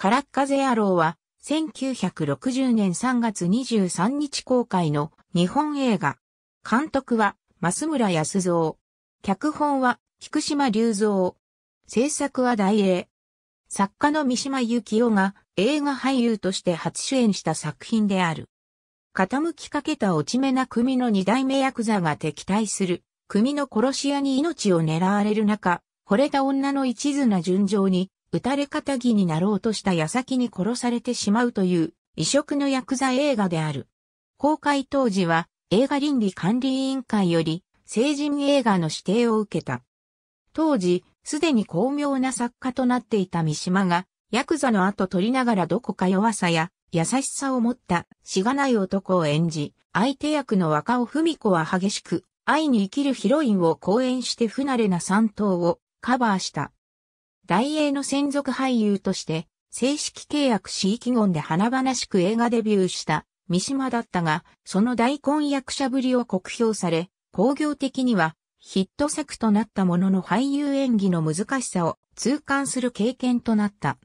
カラッカゼ野郎は、1960年3月23日公開の日本映画。監督は、増村康造。脚本は、菊島隆造。制作は大英。作家の三島由紀夫が映画俳優として初主演した作品である。傾きかけた落ち目な組の二代目ヤクザが敵対する組の殺し屋に命を狙われる中、惚れた女の一途な純情に撃たれ方義になろうとした矢先に殺されてしまうという異色のヤクザ映画である。公開当時は映画倫理管理委員会より成人映画の指定を受けた。当時、すでに巧妙な作家となっていた三島が、ヤクザの後取りながらどこか弱さや優しさを持ったしがない男を演じ、相手役の若尾文子は激しく愛に生きるヒロインを講演して不慣れな三頭をカバーした。大英の専属俳優として、正式契約し意気言で華々しく映画デビューした三島だったが、その大根役者ぶりを酷評され、工業的にはヒット作となったものの俳優演技の難しさを痛感する経験となった。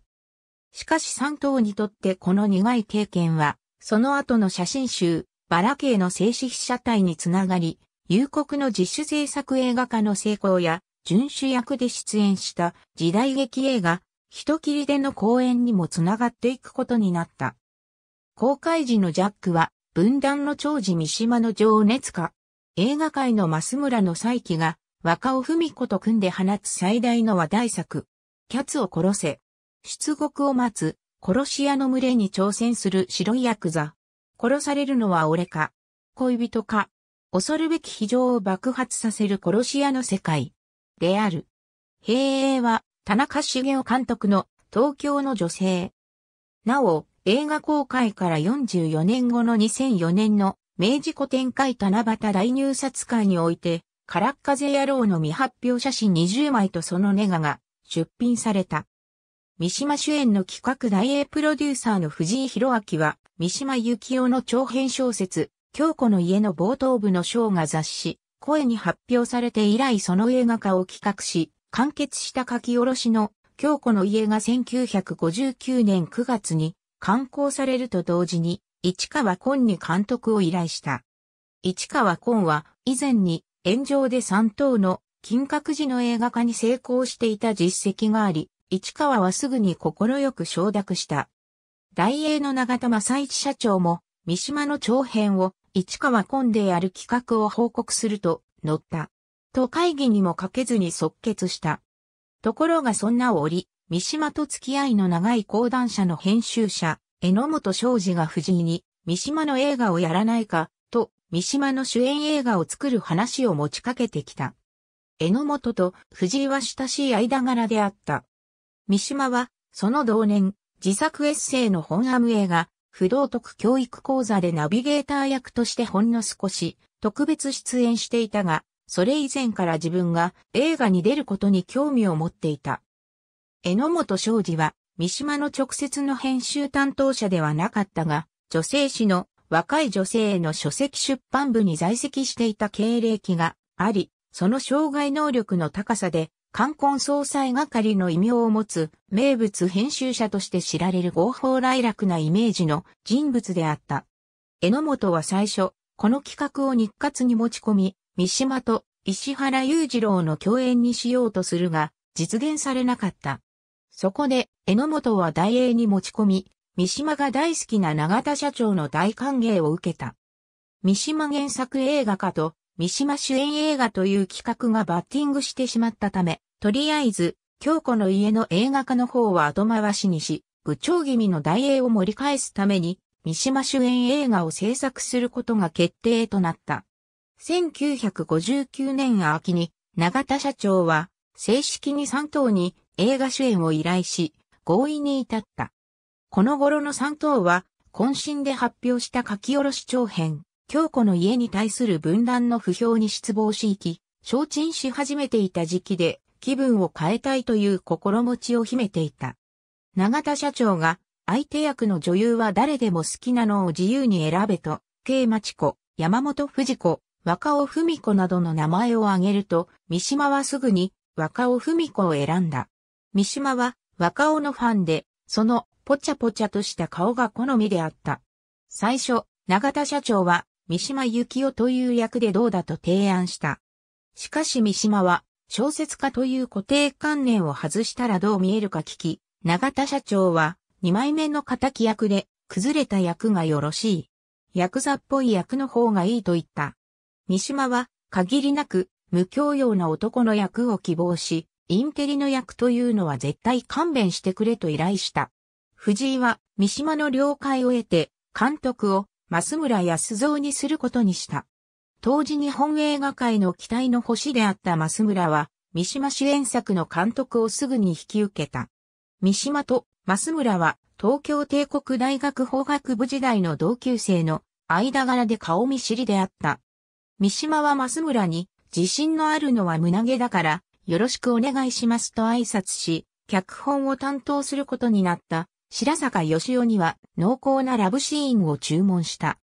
しかし三島にとってこの苦い経験は、その後の写真集、バラ系の静止被写体につながり、夕刻の自主制作映画化の成功や、巡守役で出演した時代劇映画、人りでの公演にもつながっていくことになった。公開時のジャックは、分断の長寿三島の情熱家。映画界の増村の再起が、若尾文子と組んで放つ最大の話題作。キャツを殺せ。出国を待つ、殺し屋の群れに挑戦する白いヤクザ。殺されるのは俺か、恋人か、恐るべき非常を爆発させる殺し屋の世界。である。平英は、田中茂雄監督の東京の女性。なお、映画公開から44年後の2004年の明治古典会七夕大入札会において、ッっ風野郎の未発表写真20枚とそのネガが出品された。三島主演の企画大英プロデューサーの藤井博明は、三島由紀夫の長編小説、京子の家の冒頭部の章が雑誌、声に発表されて以来その映画化を企画し、完結した書き下ろしの京子の家が1959年9月に刊行されると同時に、市川昆に監督を依頼した。市川昆は以前に炎上で3等の金閣寺の映画化に成功していた実績があり、市川はすぐに心よく承諾した。大英の長田正一社長も三島の長編を市川コンでやる企画を報告すると、乗った。と会議にもかけずに即決した。ところがそんな折、三島と付き合いの長い講談社の編集者、榎本昌司が藤井に、三島の映画をやらないか、と、三島の主演映画を作る話を持ちかけてきた。榎本と藤井は親しい間柄であった。三島は、その同年、自作エッセイの本アム映画、不道徳教育講座でナビゲーター役としてほんの少し特別出演していたが、それ以前から自分が映画に出ることに興味を持っていた。榎本昌司は三島の直接の編集担当者ではなかったが、女性誌の若い女性への書籍出版部に在籍していた経歴があり、その障害能力の高さで冠婚葬祭係の異名を持つ名物編集者として知られる合法来楽なイメージの人物であった。榎本は最初、この企画を日活に持ち込み、三島と石原裕次郎の共演にしようとするが、実現されなかった。そこで、榎本は大英に持ち込み、三島が大好きな永田社長の大歓迎を受けた。三島原作映画化と三島主演映画という企画がバッティングしてしまったため、とりあえず、京子の家の映画化の方は後回しにし、部長気味の大英を盛り返すために、三島主演映画を制作することが決定となった。1959年秋に、永田社長は、正式に三島に映画主演を依頼し、合意に至った。この頃の三島は、渾身で発表した書き下ろし長編、京子の家に対する分断の不評に失望し行き、承知し始めていた時期で、気分を変えたいという心持ちを秘めていた。永田社長が、相手役の女優は誰でも好きなのを自由に選べと、K 町子、山本藤子、若尾文子などの名前を挙げると、三島はすぐに若尾文子を選んだ。三島は若尾のファンで、そのぽちゃぽちゃとした顔が好みであった。最初、永田社長は三島幸紀夫という役でどうだと提案した。しかし三島は、小説家という固定観念を外したらどう見えるか聞き、永田社長は、二枚目の敵役で、崩れた役がよろしい。ヤクザっぽい役の方がいいと言った。三島は、限りなく、無教養な男の役を希望し、インテリの役というのは絶対勘弁してくれと依頼した。藤井は、三島の了解を得て、監督を、増村康蔵にすることにした。当時日本映画界の期待の星であった増村は、三島主演作の監督をすぐに引き受けた。三島と増村は東京帝国大学法学部時代の同級生の間柄で顔見知りであった。三島は増村に自信のあるのは胸毛だからよろしくお願いしますと挨拶し、脚本を担当することになった白坂義雄には濃厚なラブシーンを注文した。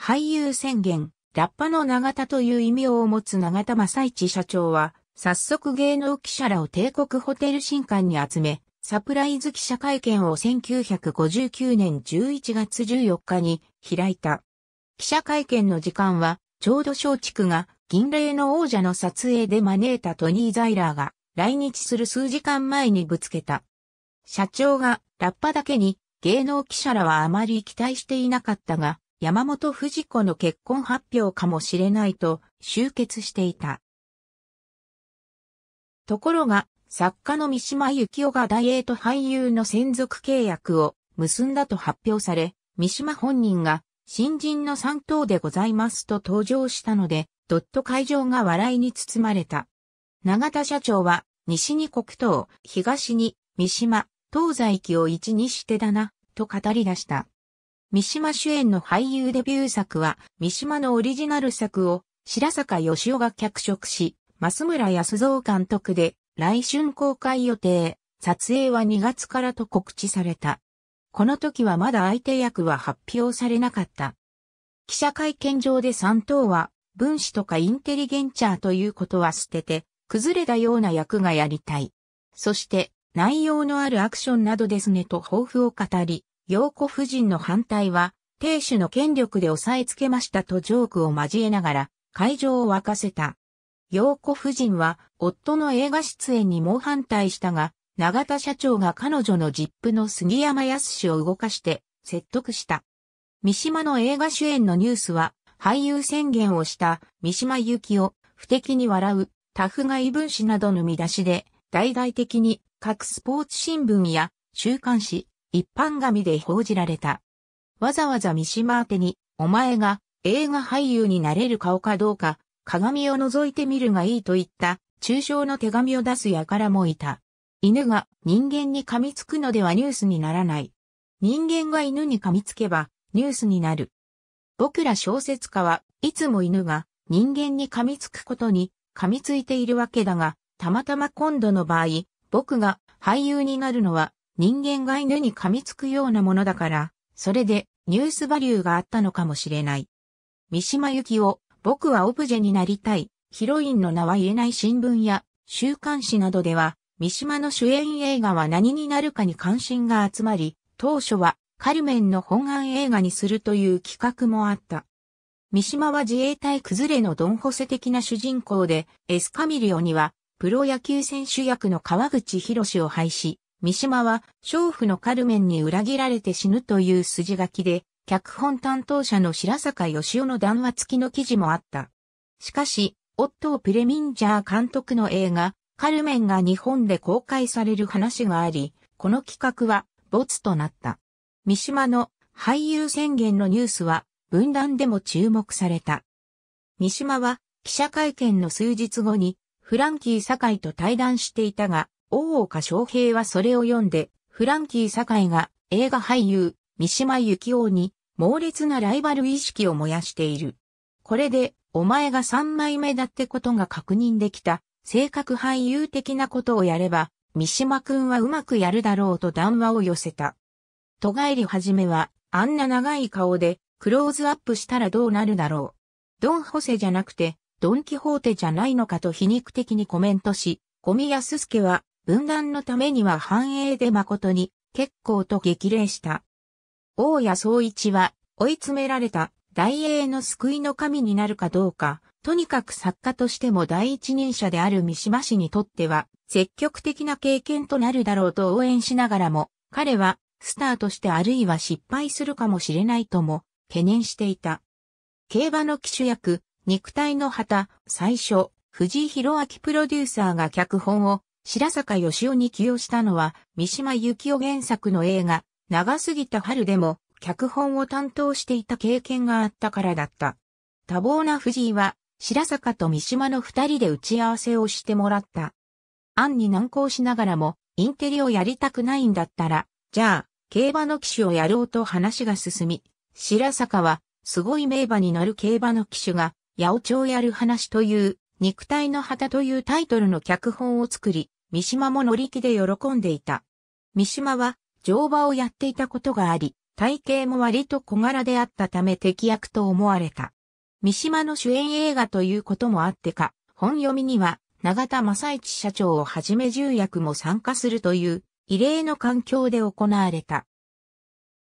俳優宣言、ラッパの永田という異名を持つ永田正一社長は、早速芸能記者らを帝国ホテル新館に集め、サプライズ記者会見を1959年11月14日に開いた。記者会見の時間は、ちょうど松竹が銀霊の王者の撮影で招いたトニー・ザイラーが来日する数時間前にぶつけた。社長がラッパだけに芸能記者らはあまり期待していなかったが、山本富士子の結婚発表かもしれないと集結していた。ところが、作家の三島由紀夫がエーと俳優の専属契約を結んだと発表され、三島本人が新人の三等でございますと登場したので、ドット会場が笑いに包まれた。永田社長は、西に黒糖、東に三島、東西記を一にしてだな、と語り出した。三島主演の俳優デビュー作は、三島のオリジナル作を、白坂義夫が脚色し、増村康造監督で、来春公開予定、撮影は2月からと告知された。この時はまだ相手役は発表されなかった。記者会見場で三等は、分子とかインテリゲンチャーということは捨てて、崩れたような役がやりたい。そして、内容のあるアクションなどですねと抱負を語り、陽子夫人の反対は、亭主の権力で押さえつけましたとジョークを交えながら、会場を沸かせた。陽子夫人は、夫の映画出演に猛反対したが、永田社長が彼女の実父の杉山康を動かして、説得した。三島の映画主演のニュースは、俳優宣言をした三島由紀夫、不敵に笑う、タフガイ分子などの見出しで、大々的に各スポーツ新聞や週刊誌、一般紙で報じられた。わざわざ三島宛てに、お前が映画俳優になれる顔かどうか、鏡を覗いてみるがいいといった抽象の手紙を出す輩もいた。犬が人間に噛みつくのではニュースにならない。人間が犬に噛みつけばニュースになる。僕ら小説家はいつも犬が人間に噛みつくことに噛みついているわけだが、たまたま今度の場合、僕が俳優になるのは人間が犬に噛みつくようなものだから、それでニュースバリューがあったのかもしれない。三島由紀夫、僕はオブジェになりたい、ヒロインの名は言えない新聞や週刊誌などでは、三島の主演映画は何になるかに関心が集まり、当初はカルメンの本案映画にするという企画もあった。三島は自衛隊崩れのドンホセ的な主人公で、エスカミリオにはプロ野球選手役の川口博を廃止、三島は、娼婦のカルメンに裏切られて死ぬという筋書きで、脚本担当者の白坂義夫の談話付きの記事もあった。しかし、オットー・プレミンジャー監督の映画、カルメンが日本で公開される話があり、この企画は、没となった。三島の俳優宣言のニュースは、分断でも注目された。三島は、記者会見の数日後に、フランキー堺と対談していたが、大岡昌平はそれを読んで、フランキー堺が映画俳優、三島由紀夫に猛烈なライバル意識を燃やしている。これで、お前が三枚目だってことが確認できた、性格俳優的なことをやれば、三島くんはうまくやるだろうと談話を寄せた。戸帰りはじめは、あんな長い顔で、クローズアップしたらどうなるだろう。ドンホセじゃなくて、ドンキホーテじゃないのかと皮肉的にコメントし、小宮康介は、分断のためには繁栄で誠に、結構と激励した。大谷総一は、追い詰められた、大英の救いの神になるかどうか、とにかく作家としても第一人者である三島氏にとっては、積極的な経験となるだろうと応援しながらも、彼は、スターとしてあるいは失敗するかもしれないとも、懸念していた。競馬の騎手役、肉体の旗、最初、藤井博明プロデューサーが脚本を白坂義雄に起用したのは、三島由紀夫原作の映画、長すぎた春でも、脚本を担当していた経験があったからだった。多忙な藤井は、白坂と三島の二人で打ち合わせをしてもらった。案に難航しながらも、インテリをやりたくないんだったら、じゃあ、競馬の騎手をやろうと話が進み、白坂は、すごい名馬に乗る競馬の騎手が、八百長やる話という、肉体の旗というタイトルの脚本を作り、三島も乗り気で喜んでいた。三島は、乗馬をやっていたことがあり、体型も割と小柄であったため適役と思われた。三島の主演映画ということもあってか、本読みには、永田正一社長をはじめ重役も参加するという、異例の環境で行われた。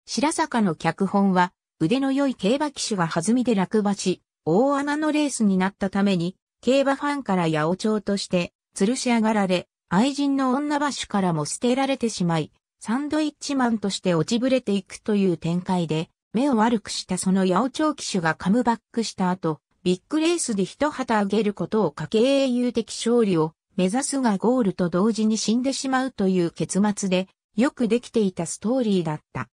白坂の脚本は、腕の良い競馬騎手が弾みで落馬し、大穴のレースになったために、競馬ファンから八百長として、吊るし上がられ、愛人の女馬主からも捨てられてしまい、サンドイッチマンとして落ちぶれていくという展開で、目を悪くしたその八百長騎手がカムバックした後、ビッグレースで一旗あげることをかけ英雄的勝利を目指すがゴールと同時に死んでしまうという結末で、よくできていたストーリーだった。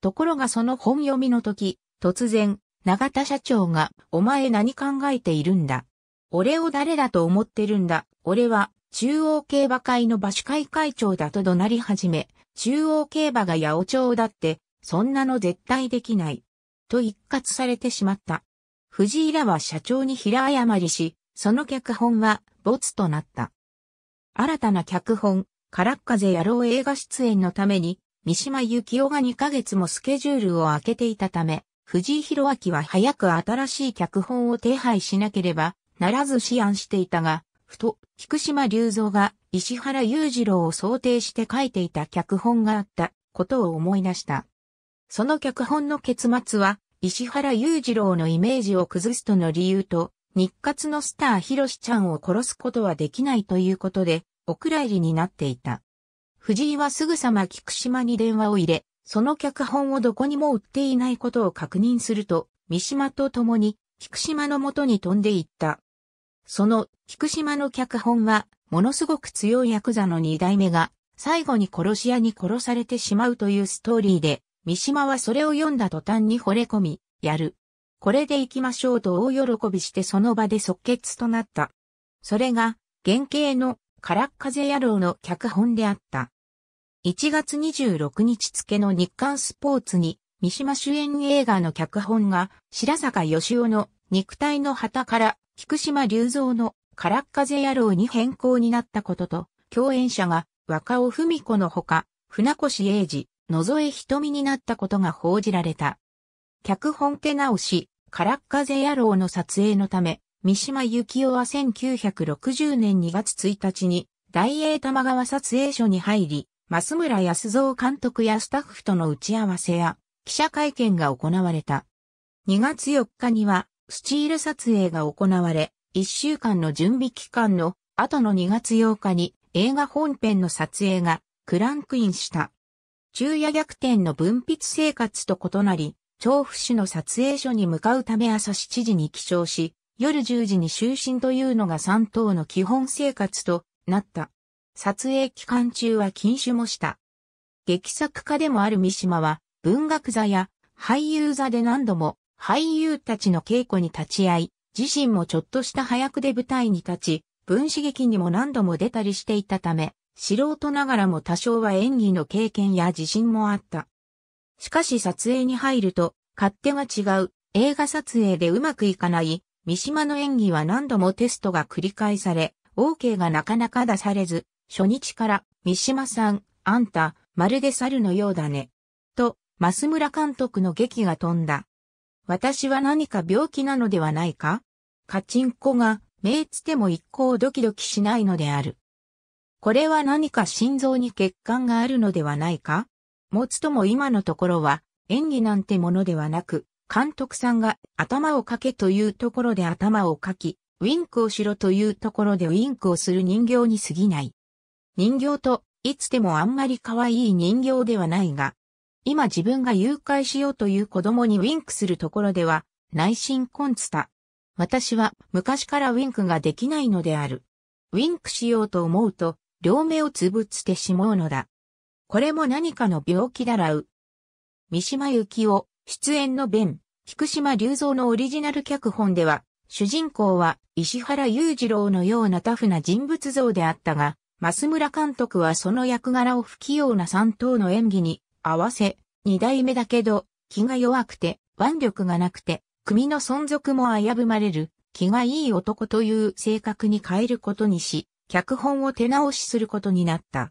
ところがその本読みの時、突然、永田社長が、お前何考えているんだ。俺を誰だと思ってるんだ。俺は、中央競馬会の馬主会会長だと怒鳴り始め、中央競馬が八百長だって、そんなの絶対できない。と一括されてしまった。藤井らは社長に平誤りし、その脚本は、没となった。新たな脚本、空っ風野郎映画出演のために、三島幸紀夫が2ヶ月もスケジュールを空けていたため、藤井博明は早く新しい脚本を手配しなければならず思案していたが、ふと、菊島隆三が石原裕次郎を想定して書いていた脚本があったことを思い出した。その脚本の結末は、石原裕次郎のイメージを崩すとの理由と、日活のスターひろしちゃんを殺すことはできないということで、お蔵入りになっていた。藤井はすぐさま菊島に電話を入れ、その脚本をどこにも売っていないことを確認すると、三島と共に、菊島のもとに飛んでいった。その、菊島の脚本は、ものすごく強いヤクザの二代目が、最後に殺し屋に殺されてしまうというストーリーで、三島はそれを読んだ途端に惚れ込み、やる。これで行きましょうと大喜びしてその場で即決となった。それが、原型の、空っ風野郎の脚本であった。1月26日付の日刊スポーツに、三島主演映画の脚本が、白坂義夫の肉体の旗から、菊島隆三の空っ風野郎に変更になったことと、共演者が若尾文子のほか、船越英二、野添瞳になったことが報じられた。脚本手直し、空っ風野郎の撮影のため、三島由紀夫は1960年2月1日に、大英玉川撮影所に入り、増村康造監督やスタッフとの打ち合わせや記者会見が行われた。2月4日にはスチール撮影が行われ、1週間の準備期間の後の2月8日に映画本編の撮影がクランクインした。昼夜逆転の分泌生活と異なり、調布市の撮影所に向かうため朝7時に起床し、夜10時に就寝というのが3等の基本生活となった。撮影期間中は禁酒もした。劇作家でもある三島は、文学座や俳優座で何度も俳優たちの稽古に立ち会い、自身もちょっとした早くで舞台に立ち、分子劇にも何度も出たりしていたため、素人ながらも多少は演技の経験や自信もあった。しかし撮影に入ると、勝手が違う映画撮影でうまくいかない、三島の演技は何度もテストが繰り返され、OK がなかなか出されず、初日から、三島さん、あんた、まるで猿のようだね。と、増村監督の劇が飛んだ。私は何か病気なのではないかカチンコが、目つても一向ドキドキしないのである。これは何か心臓に欠陥があるのではないか持つとも今のところは、演技なんてものではなく、監督さんが頭をかけというところで頭をかき、ウィンクをしろというところでウィンクをする人形に過ぎない。人形と、いつでもあんまり可愛い人形ではないが、今自分が誘拐しようという子供にウィンクするところでは、内心コンツタ。私は昔からウィンクができないのである。ウィンクしようと思うと、両目をつぶってしまうのだ。これも何かの病気だらう。三島由紀夫、出演の弁、菊島隆三のオリジナル脚本では、主人公は石原裕次郎のようなタフな人物像であったが、増村監督はその役柄を不器用な三頭の演技に合わせ、二代目だけど、気が弱くて、腕力がなくて、組の存続も危ぶまれる、気がいい男という性格に変えることにし、脚本を手直しすることになった。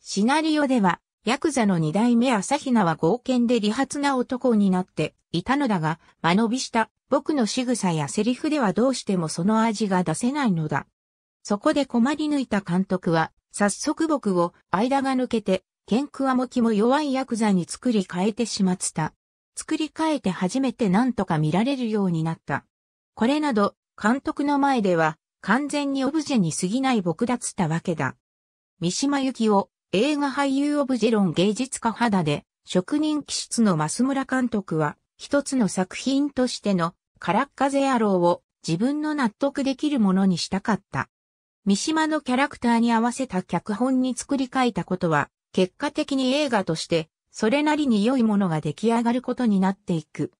シナリオでは、ヤクザの二代目朝日奈は合剣で利発な男になっていたのだが、間延びした僕の仕草やセリフではどうしてもその味が出せないのだ。そこで困り抜いた監督は、早速僕を間が抜けて、ケンクワモキも弱いヤクザに作り変えてしまった。作り変えて初めて何とか見られるようになった。これなど、監督の前では、完全にオブジェに過ぎない僕だっつったわけだ。三島由紀夫、映画俳優オブジェ論芸術家肌で、職人気質の増村監督は、一つの作品としての、カラッカゼ野郎を自分の納得できるものにしたかった。三島のキャラクターに合わせた脚本に作り変えたことは、結果的に映画として、それなりに良いものが出来上がることになっていく。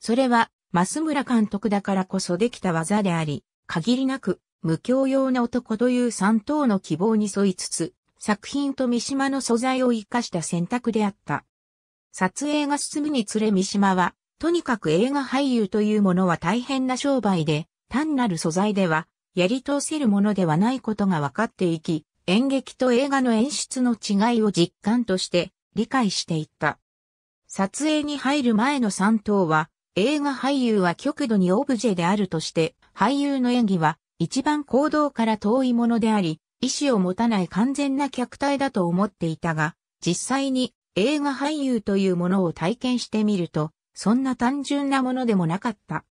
それは、増村監督だからこそできた技であり、限りなく、無教養な男という三等の希望に沿いつつ、作品と三島の素材を活かした選択であった。撮影が進むにつれ三島は、とにかく映画俳優というものは大変な商売で、単なる素材ではやり通せるものではないことが分かっていき、演劇と映画の演出の違いを実感として理解していった。撮影に入る前の3等は、映画俳優は極度にオブジェであるとして、俳優の演技は一番行動から遠いものであり、意志を持たない完全な客体だと思っていたが、実際に映画俳優というものを体験してみると、そんな単純なものでもなかった。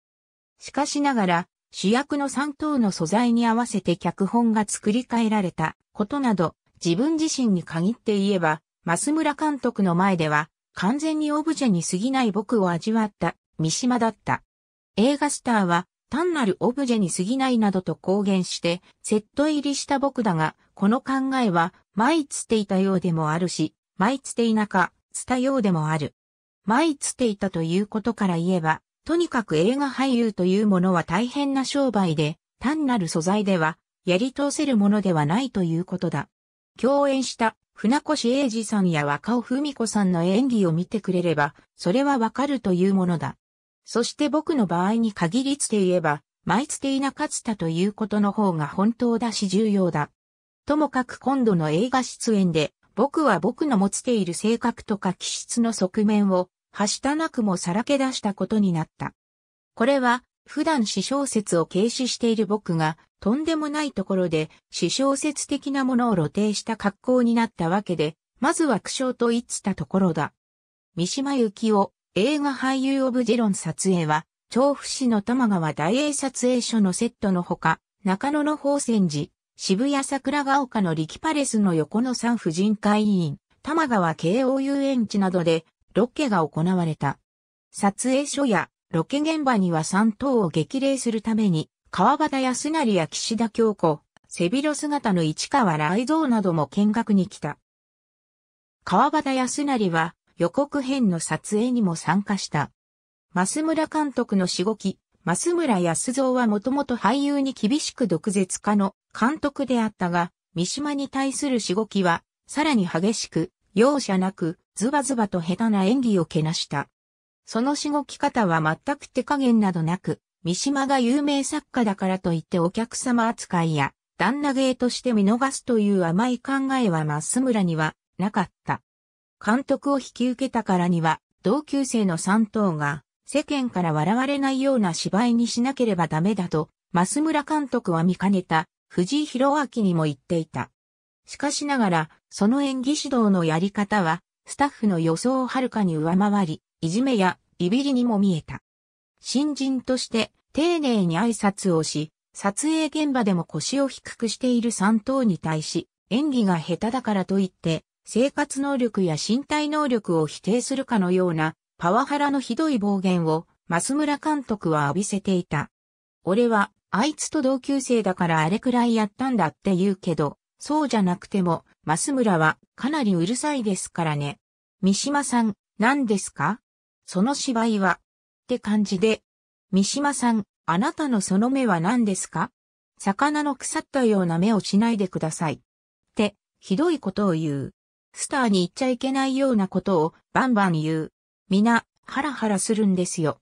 しかしながら、主役の3等の素材に合わせて脚本が作り変えられたことなど、自分自身に限って言えば、増村監督の前では、完全にオブジェに過ぎない僕を味わった三島だった。映画スターは単なるオブジェに過ぎないなどと公言して、セット入りした僕だが、この考えは、前つっていたようでもあるし、毎つていなか、つたようでもある。前つていたということから言えば、とにかく映画俳優というものは大変な商売で、単なる素材では、やり通せるものではないということだ。共演した船越英二さんや若尾文子さんの演技を見てくれれば、それはわかるというものだ。そして僕の場合に限りつて言えば、毎つていなかつたということの方が本当だし重要だ。ともかく今度の映画出演で、僕は僕の持っている性格とか気質の側面をはしたなくもさらけ出したことになった。これは、普段死小説を軽視している僕が、とんでもないところで、死小説的なものを露呈した格好になったわけで、まずは苦笑と言ってたところだ。三島由紀夫、映画俳優オブジェロン撮影は、調布市の玉川大英撮影所のセットのほか、中野の宝泉寺、渋谷桜ヶ丘の力パレスの横の産婦人会委員、玉川慶応遊園地などでロケが行われた。撮影所やロケ現場には3頭を激励するために、川端康成や岸田京子、背広姿の市川雷蔵なども見学に来た。川端康成は予告編の撮影にも参加した。増村監督のしごき、増村康蔵はもともと俳優に厳しく毒舌家の監督であったが、三島に対するしごきは、さらに激しく、容赦なく、ズバズバと下手な演技をけなした。そのしごき方は全く手加減などなく、三島が有名作家だからといってお客様扱いや、旦那芸として見逃すという甘い考えは増村にはなかった。監督を引き受けたからには、同級生の三頭が世間から笑われないような芝居にしなければダメだと、増村監督は見かねた藤井弘明にも言っていた。しかしながら、その演技指導のやり方は、スタッフの予想をはるかに上回り、いじめやビビりにも見えた。新人として丁寧に挨拶をし、撮影現場でも腰を低くしている3等に対し、演技が下手だからといって、生活能力や身体能力を否定するかのような、パワハラのひどい暴言を、増村監督は浴びせていた。俺は、あいつと同級生だからあれくらいやったんだって言うけど、そうじゃなくても、ム村はかなりうるさいですからね。三島さん、何ですかその芝居は、って感じで。三島さん、あなたのその目は何ですか魚の腐ったような目をしないでください。って、ひどいことを言う。スターに言っちゃいけないようなことをバンバン言う。皆、ハラハラするんですよ。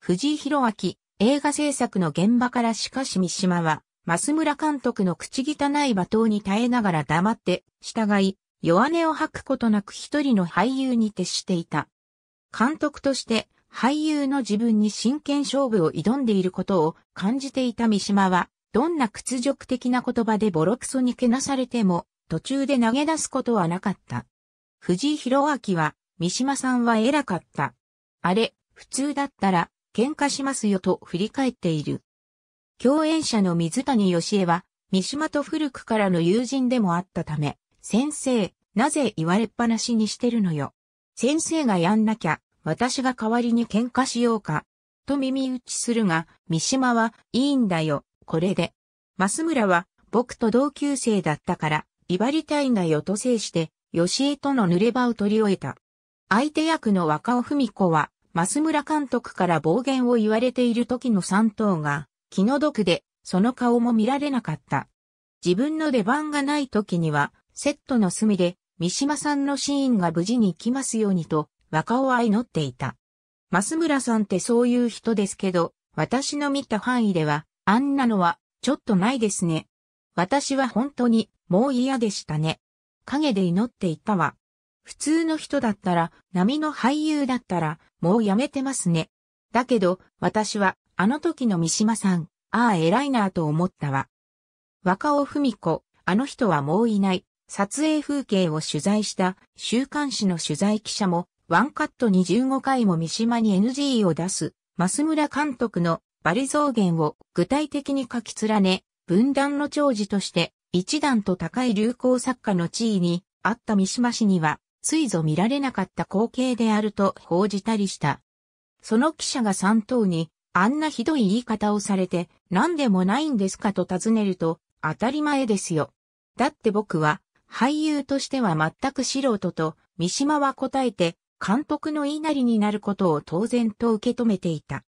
藤井弘明、映画制作の現場からしかし三島は、増村監督の口汚い罵倒に耐えながら黙って、従い、弱音を吐くことなく一人の俳優に徹していた。監督として、俳優の自分に真剣勝負を挑んでいることを感じていた三島は、どんな屈辱的な言葉でボロクソにけなされても、途中で投げ出すことはなかった。藤井弘明は、三島さんは偉かった。あれ、普通だったら、喧嘩しますよと振り返っている。共演者の水谷義恵は、三島と古くからの友人でもあったため、先生、なぜ言われっぱなしにしてるのよ。先生がやんなきゃ、私が代わりに喧嘩しようか。と耳打ちするが、三島は、いいんだよ、これで。増村は、僕と同級生だったから、威張りたいんだよと制して、吉恵との濡れ場を取り終えた。相手役の若尾文子は、増村監督から暴言を言われている時の三頭が、気の毒で、その顔も見られなかった。自分の出番がない時には、セットの隅で、三島さんのシーンが無事に来ますようにと、若尾は祈っていた。増村さんってそういう人ですけど、私の見た範囲では、あんなのは、ちょっとないですね。私は本当に、もう嫌でしたね。影で祈っていたわ。普通の人だったら、波の俳優だったら、もうやめてますね。だけど、私は、あの時の三島さん、ああ偉いなぁと思ったわ。若尾文子、あの人はもういない、撮影風景を取材した週刊誌の取材記者も、ワンカットに15回も三島に NG を出す、増村監督のバリ増減を具体的に書き連ね、分断の長寿として、一段と高い流行作家の地位にあった三島氏には、ついぞ見られなかった光景であると報じたりした。その記者が三等にあんなひどい言い方をされて、何でもないんですかと尋ねると、当たり前ですよ。だって僕は、俳優としては全く素人と、三島は答えて、監督の言いなりになることを当然と受け止めていた。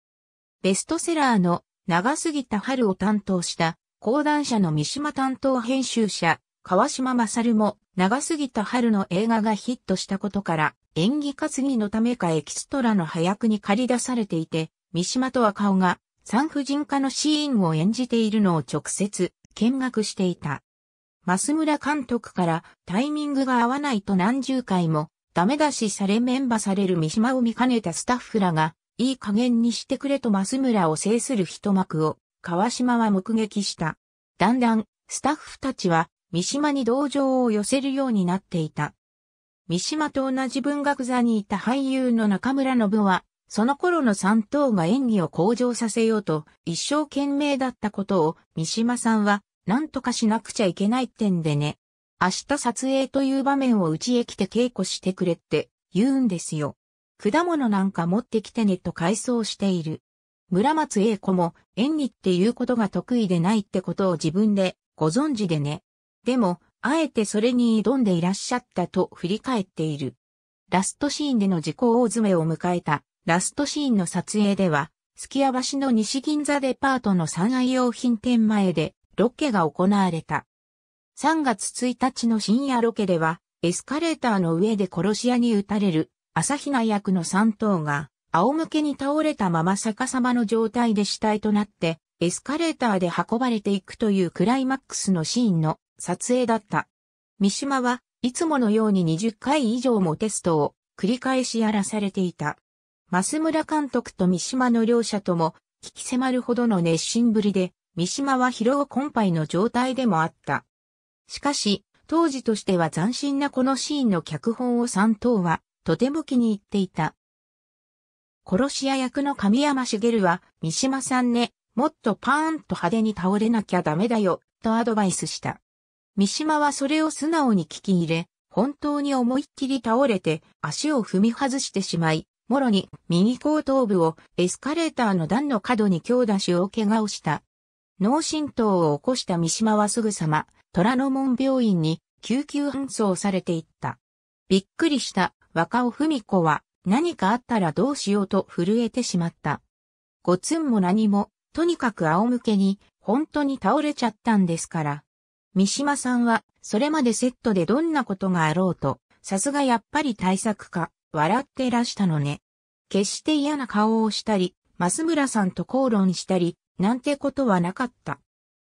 ベストセラーの長すぎた春を担当した、講談社の三島担当編集者、川島勝も、長すぎた春の映画がヒットしたことから、演技担ぎのためかエキストラの早くに借り出されていて、三島と赤尾が産婦人科のシーンを演じているのを直接見学していた。増村監督からタイミングが合わないと何十回もダメ出しされメンバーされる三島を見かねたスタッフらがいい加減にしてくれと増村を制する一幕を川島は目撃した。だんだんスタッフたちは三島に同情を寄せるようになっていた。三島と同じ文学座にいた俳優の中村信はその頃の三頭が演技を向上させようと一生懸命だったことを三島さんは何とかしなくちゃいけない点でね。明日撮影という場面をうちへ来て稽古してくれって言うんですよ。果物なんか持ってきてねと回想している。村松英子も演技っていうことが得意でないってことを自分でご存知でね。でも、あえてそれに挑んでいらっしゃったと振り返っている。ラストシーンでの自己大詰めを迎えたラストシーンの撮影では、月屋橋の西銀座デパートの三愛用品店前でロケが行われた。3月1日の深夜ロケでは、エスカレーターの上で殺し屋に撃たれる朝比奈役の3頭が仰向けに倒れたまま逆さまの状態で死体となってエスカレーターで運ばれていくというクライマックスのシーンの撮影だった。三島はいつものように20回以上もテストを繰り返しやらされていた。増村監督と三島の両者とも、聞き迫るほどの熱心ぶりで、三島は疲労困憊の状態でもあった。しかし、当時としては斬新なこのシーンの脚本を三等は、とても気に入っていた。殺し屋役の神山茂は、三島さんね、もっとパーンと派手に倒れなきゃダメだよ、とアドバイスした。三島はそれを素直に聞き入れ、本当に思いっきり倒れて足を踏み外してしまい、もろに右後頭部をエスカレーターの段の角に強打し大怪我をした。脳震盪を起こした三島はすぐさま、虎ノ門病院に救急搬送されていった。びっくりした若尾文子は何かあったらどうしようと震えてしまった。ごつんも何も、とにかく仰向けに本当に倒れちゃったんですから。三島さんはそれまでセットでどんなことがあろうと、さすがやっぱり対策か。笑っていらしたのね。決して嫌な顔をしたり、増村さんと口論したり、なんてことはなかった。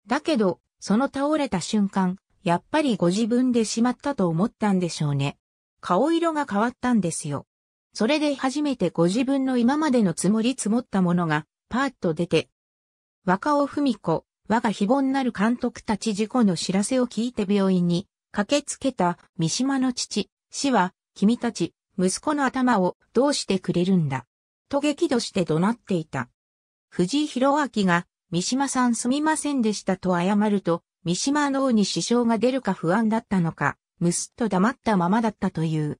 だけど、その倒れた瞬間、やっぱりご自分でしまったと思ったんでしょうね。顔色が変わったんですよ。それで初めてご自分の今までの積もり積もったものが、パーッと出て。若尾文子、我が非凡なる監督たち事故の知らせを聞いて病院に駆けつけた三島の父、死は、君たち、息子の頭をどうしてくれるんだ。と激怒して怒鳴っていた。藤井博明が、三島さんすみませんでしたと謝ると、三島脳に支障が出るか不安だったのか、むすっと黙ったままだったという。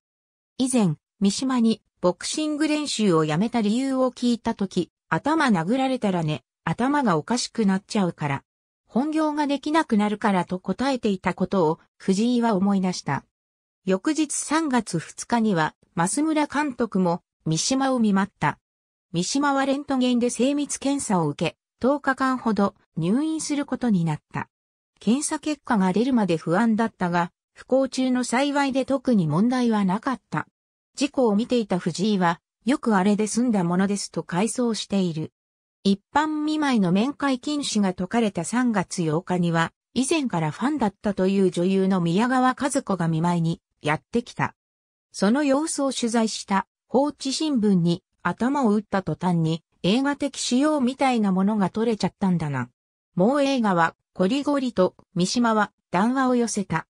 以前、三島にボクシング練習をやめた理由を聞いたとき、頭殴られたらね、頭がおかしくなっちゃうから。本業ができなくなるからと答えていたことを藤井は思い出した。翌日3月2日には増村監督も三島を見舞った。三島はレントゲンで精密検査を受け、10日間ほど入院することになった。検査結果が出るまで不安だったが、不幸中の幸いで特に問題はなかった。事故を見ていた藤井は、よくあれで済んだものですと回想している。一般見舞いの面会禁止が解かれた3月8日には、以前からファンだったという女優の宮川和子が見舞いにやってきた。その様子を取材した放置新聞に頭を打った途端に映画的仕様みたいなものが撮れちゃったんだな。もう映画はゴリゴリと三島は談話を寄せた。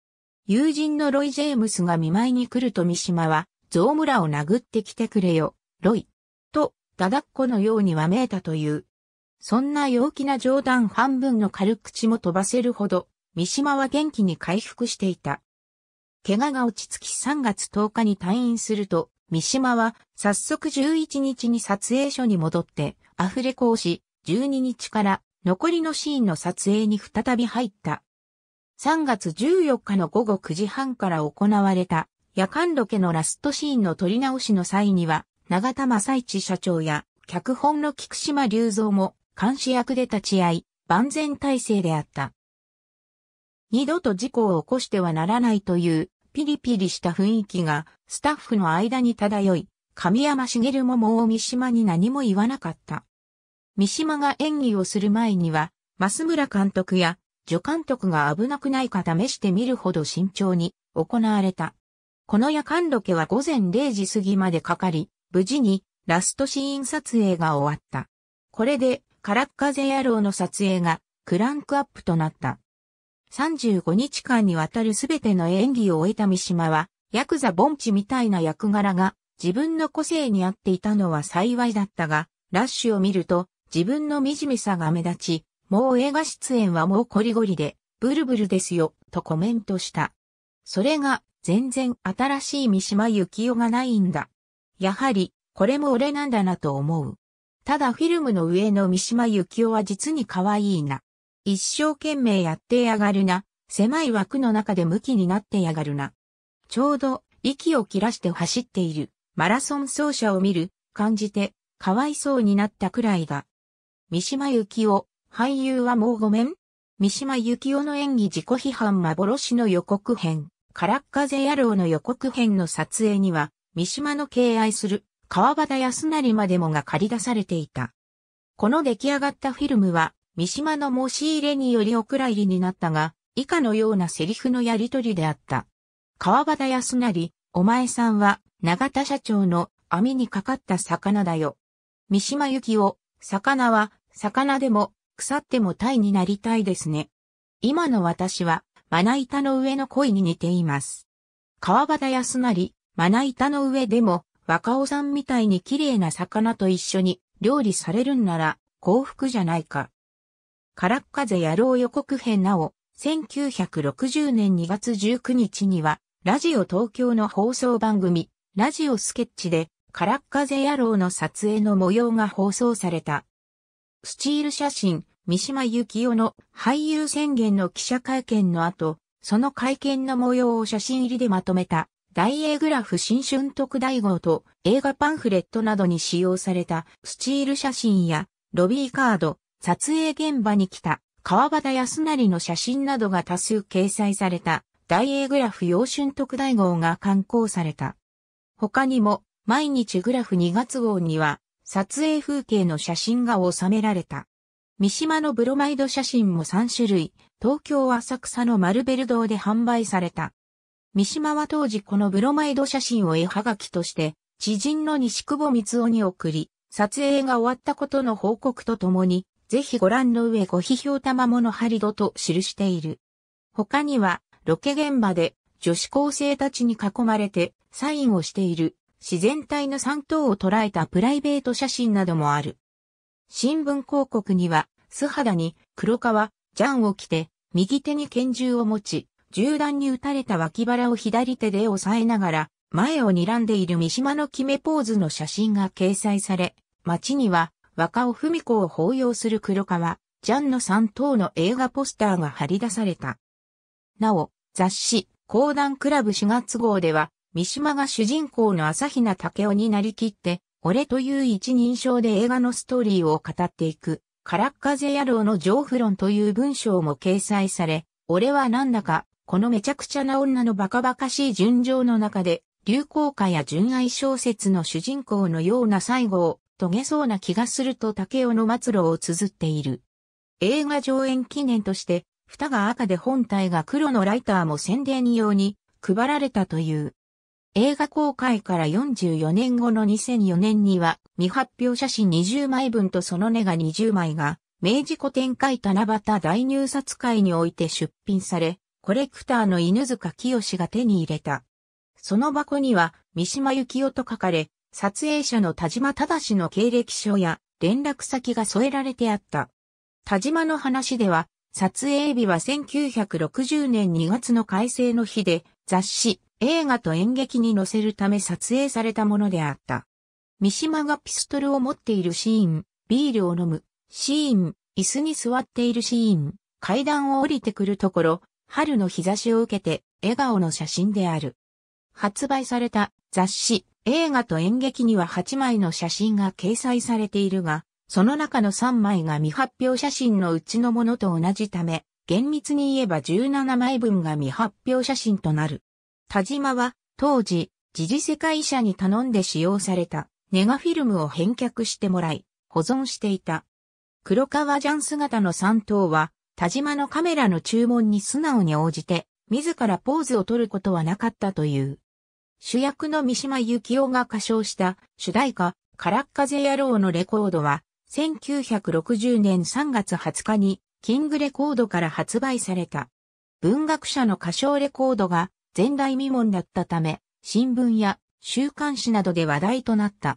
友人のロイ・ジェームスが見舞いに来ると三島はゾウ村を殴ってきてくれよ、ロイ。と、ダダッコのようにわめいたという。そんな陽気な冗談半分の軽口も飛ばせるほど、三島は元気に回復していた。怪我が落ち着き3月10日に退院すると、三島は早速11日に撮影所に戻ってアフレコをし、12日から残りのシーンの撮影に再び入った。3月14日の午後9時半から行われた夜間ロケのラストシーンの撮り直しの際には、長田正一社長や脚本の菊島隆三も監視役で立ち会い、万全体制であった。二度と事故を起こしてはならないというピリピリした雰囲気がスタッフの間に漂い、神山茂ももう三島に何も言わなかった。三島が演技をする前には、増村監督や助監督が危なくないか試してみるほど慎重に行われた。この夜間ロケは午前0時過ぎまでかかり、無事にラストシーン撮影が終わった。これで、カラッカゼ野郎の撮影がクランクアップとなった。35日間にわたるすべての演技を終えた三島は、ヤクザボンチみたいな役柄が自分の個性に合っていたのは幸いだったが、ラッシュを見ると自分の惨めさが目立ち、もう映画出演はもうコリゴリで、ブルブルですよ、とコメントした。それが、全然新しい三島幸雄がないんだ。やはり、これも俺なんだなと思う。ただフィルムの上の三島幸雄は実に可愛いな。一生懸命やってやがるな。狭い枠の中で向きになってやがるな。ちょうど息を切らして走っているマラソン走者を見る、感じて、かわいそうになったくらいだ。三島由紀夫、俳優はもうごめん三島由紀夫の演技自己批判幻の予告編、からっゼ野郎の予告編の撮影には、三島の敬愛する川端康成までもが借り出されていた。この出来上がったフィルムは、三島の申し入れによりお蔵入りになったが、以下のようなセリフのやりとりであった。川端康成、お前さんは、長田社長の網にかかった魚だよ。三島由紀夫、魚は、魚でも、腐っても鯛になりたいですね。今の私は、まな板の上の恋に似ています。川端康成、まな板の上でも、若尾さんみたいに綺麗な魚と一緒に料理されるんなら幸福じゃないか。ッっ風野郎予告編なお、1960年2月19日には、ラジオ東京の放送番組、ラジオスケッチで、ッっ風野郎の撮影の模様が放送された。スチール写真、三島幸紀夫の俳優宣言の記者会見の後、その会見の模様を写真入りでまとめた、大英グラフ新春特大号と映画パンフレットなどに使用されたスチール写真やロビーカード、撮影現場に来た川端康成の写真などが多数掲載された大英グラフ陽春特大号が刊行された。他にも毎日グラフ2月号には撮影風景の写真が収められた。三島のブロマイド写真も3種類、東京浅草のマルベル堂で販売された。三島は当時このブロマイド写真を絵はがきとして、知人の西久保光雄に送り、撮影が終わったことの報告とともに、ぜひご覧の上ご批評賜物ハリドと記している。他には、ロケ現場で女子高生たちに囲まれてサインをしている自然体の3等を捉えたプライベート写真などもある。新聞広告には素肌に黒川ジャンを着て右手に拳銃を持ち、銃弾に撃たれた脇腹を左手で押さえながら前を睨んでいる三島の決めポーズの写真が掲載され、街には若尾文子を抱擁する黒川、ジャンヌさん等の映画ポスターが貼り出された。なお、雑誌、講談クラブ4月号では、三島が主人公の朝比奈武雄になりきって、俺という一人称で映画のストーリーを語っていく、カラッカゼ野郎の情不論という文章も掲載され、俺はなんだか、このめちゃくちゃな女のバカバカしい純情の中で、流行歌や純愛小説の主人公のような最後を遂げそうな気がすると竹雄の末路を綴っている。映画上演記念として、蓋が赤で本体が黒のライターも宣伝用に配られたという。映画公開から44年後の2004年には未発表写真20枚分とその根が20枚が明治古典会七夕大入札会において出品され、コレクターの犬塚清が手に入れた。その箱には三島幸紀夫と書かれ、撮影者の田島正の経歴書や連絡先が添えられてあった。田島の話では、撮影日は1960年2月の改正の日で、雑誌、映画と演劇に載せるため撮影されたものであった。三島がピストルを持っているシーン、ビールを飲む、シーン、椅子に座っているシーン、階段を降りてくるところ、春の日差しを受けて、笑顔の写真である。発売された雑誌、映画と演劇には8枚の写真が掲載されているが、その中の3枚が未発表写真のうちのものと同じため、厳密に言えば17枚分が未発表写真となる。田島は当時、時事世界社に頼んで使用されたネガフィルムを返却してもらい、保存していた。黒川ジャン姿の3頭は、田島のカメラの注文に素直に応じて、自らポーズを取ることはなかったという。主役の三島由紀夫が歌唱した主題歌、からっ風野郎のレコードは、1960年3月20日に、キングレコードから発売された。文学者の歌唱レコードが前代未聞だったため、新聞や週刊誌などで話題となった。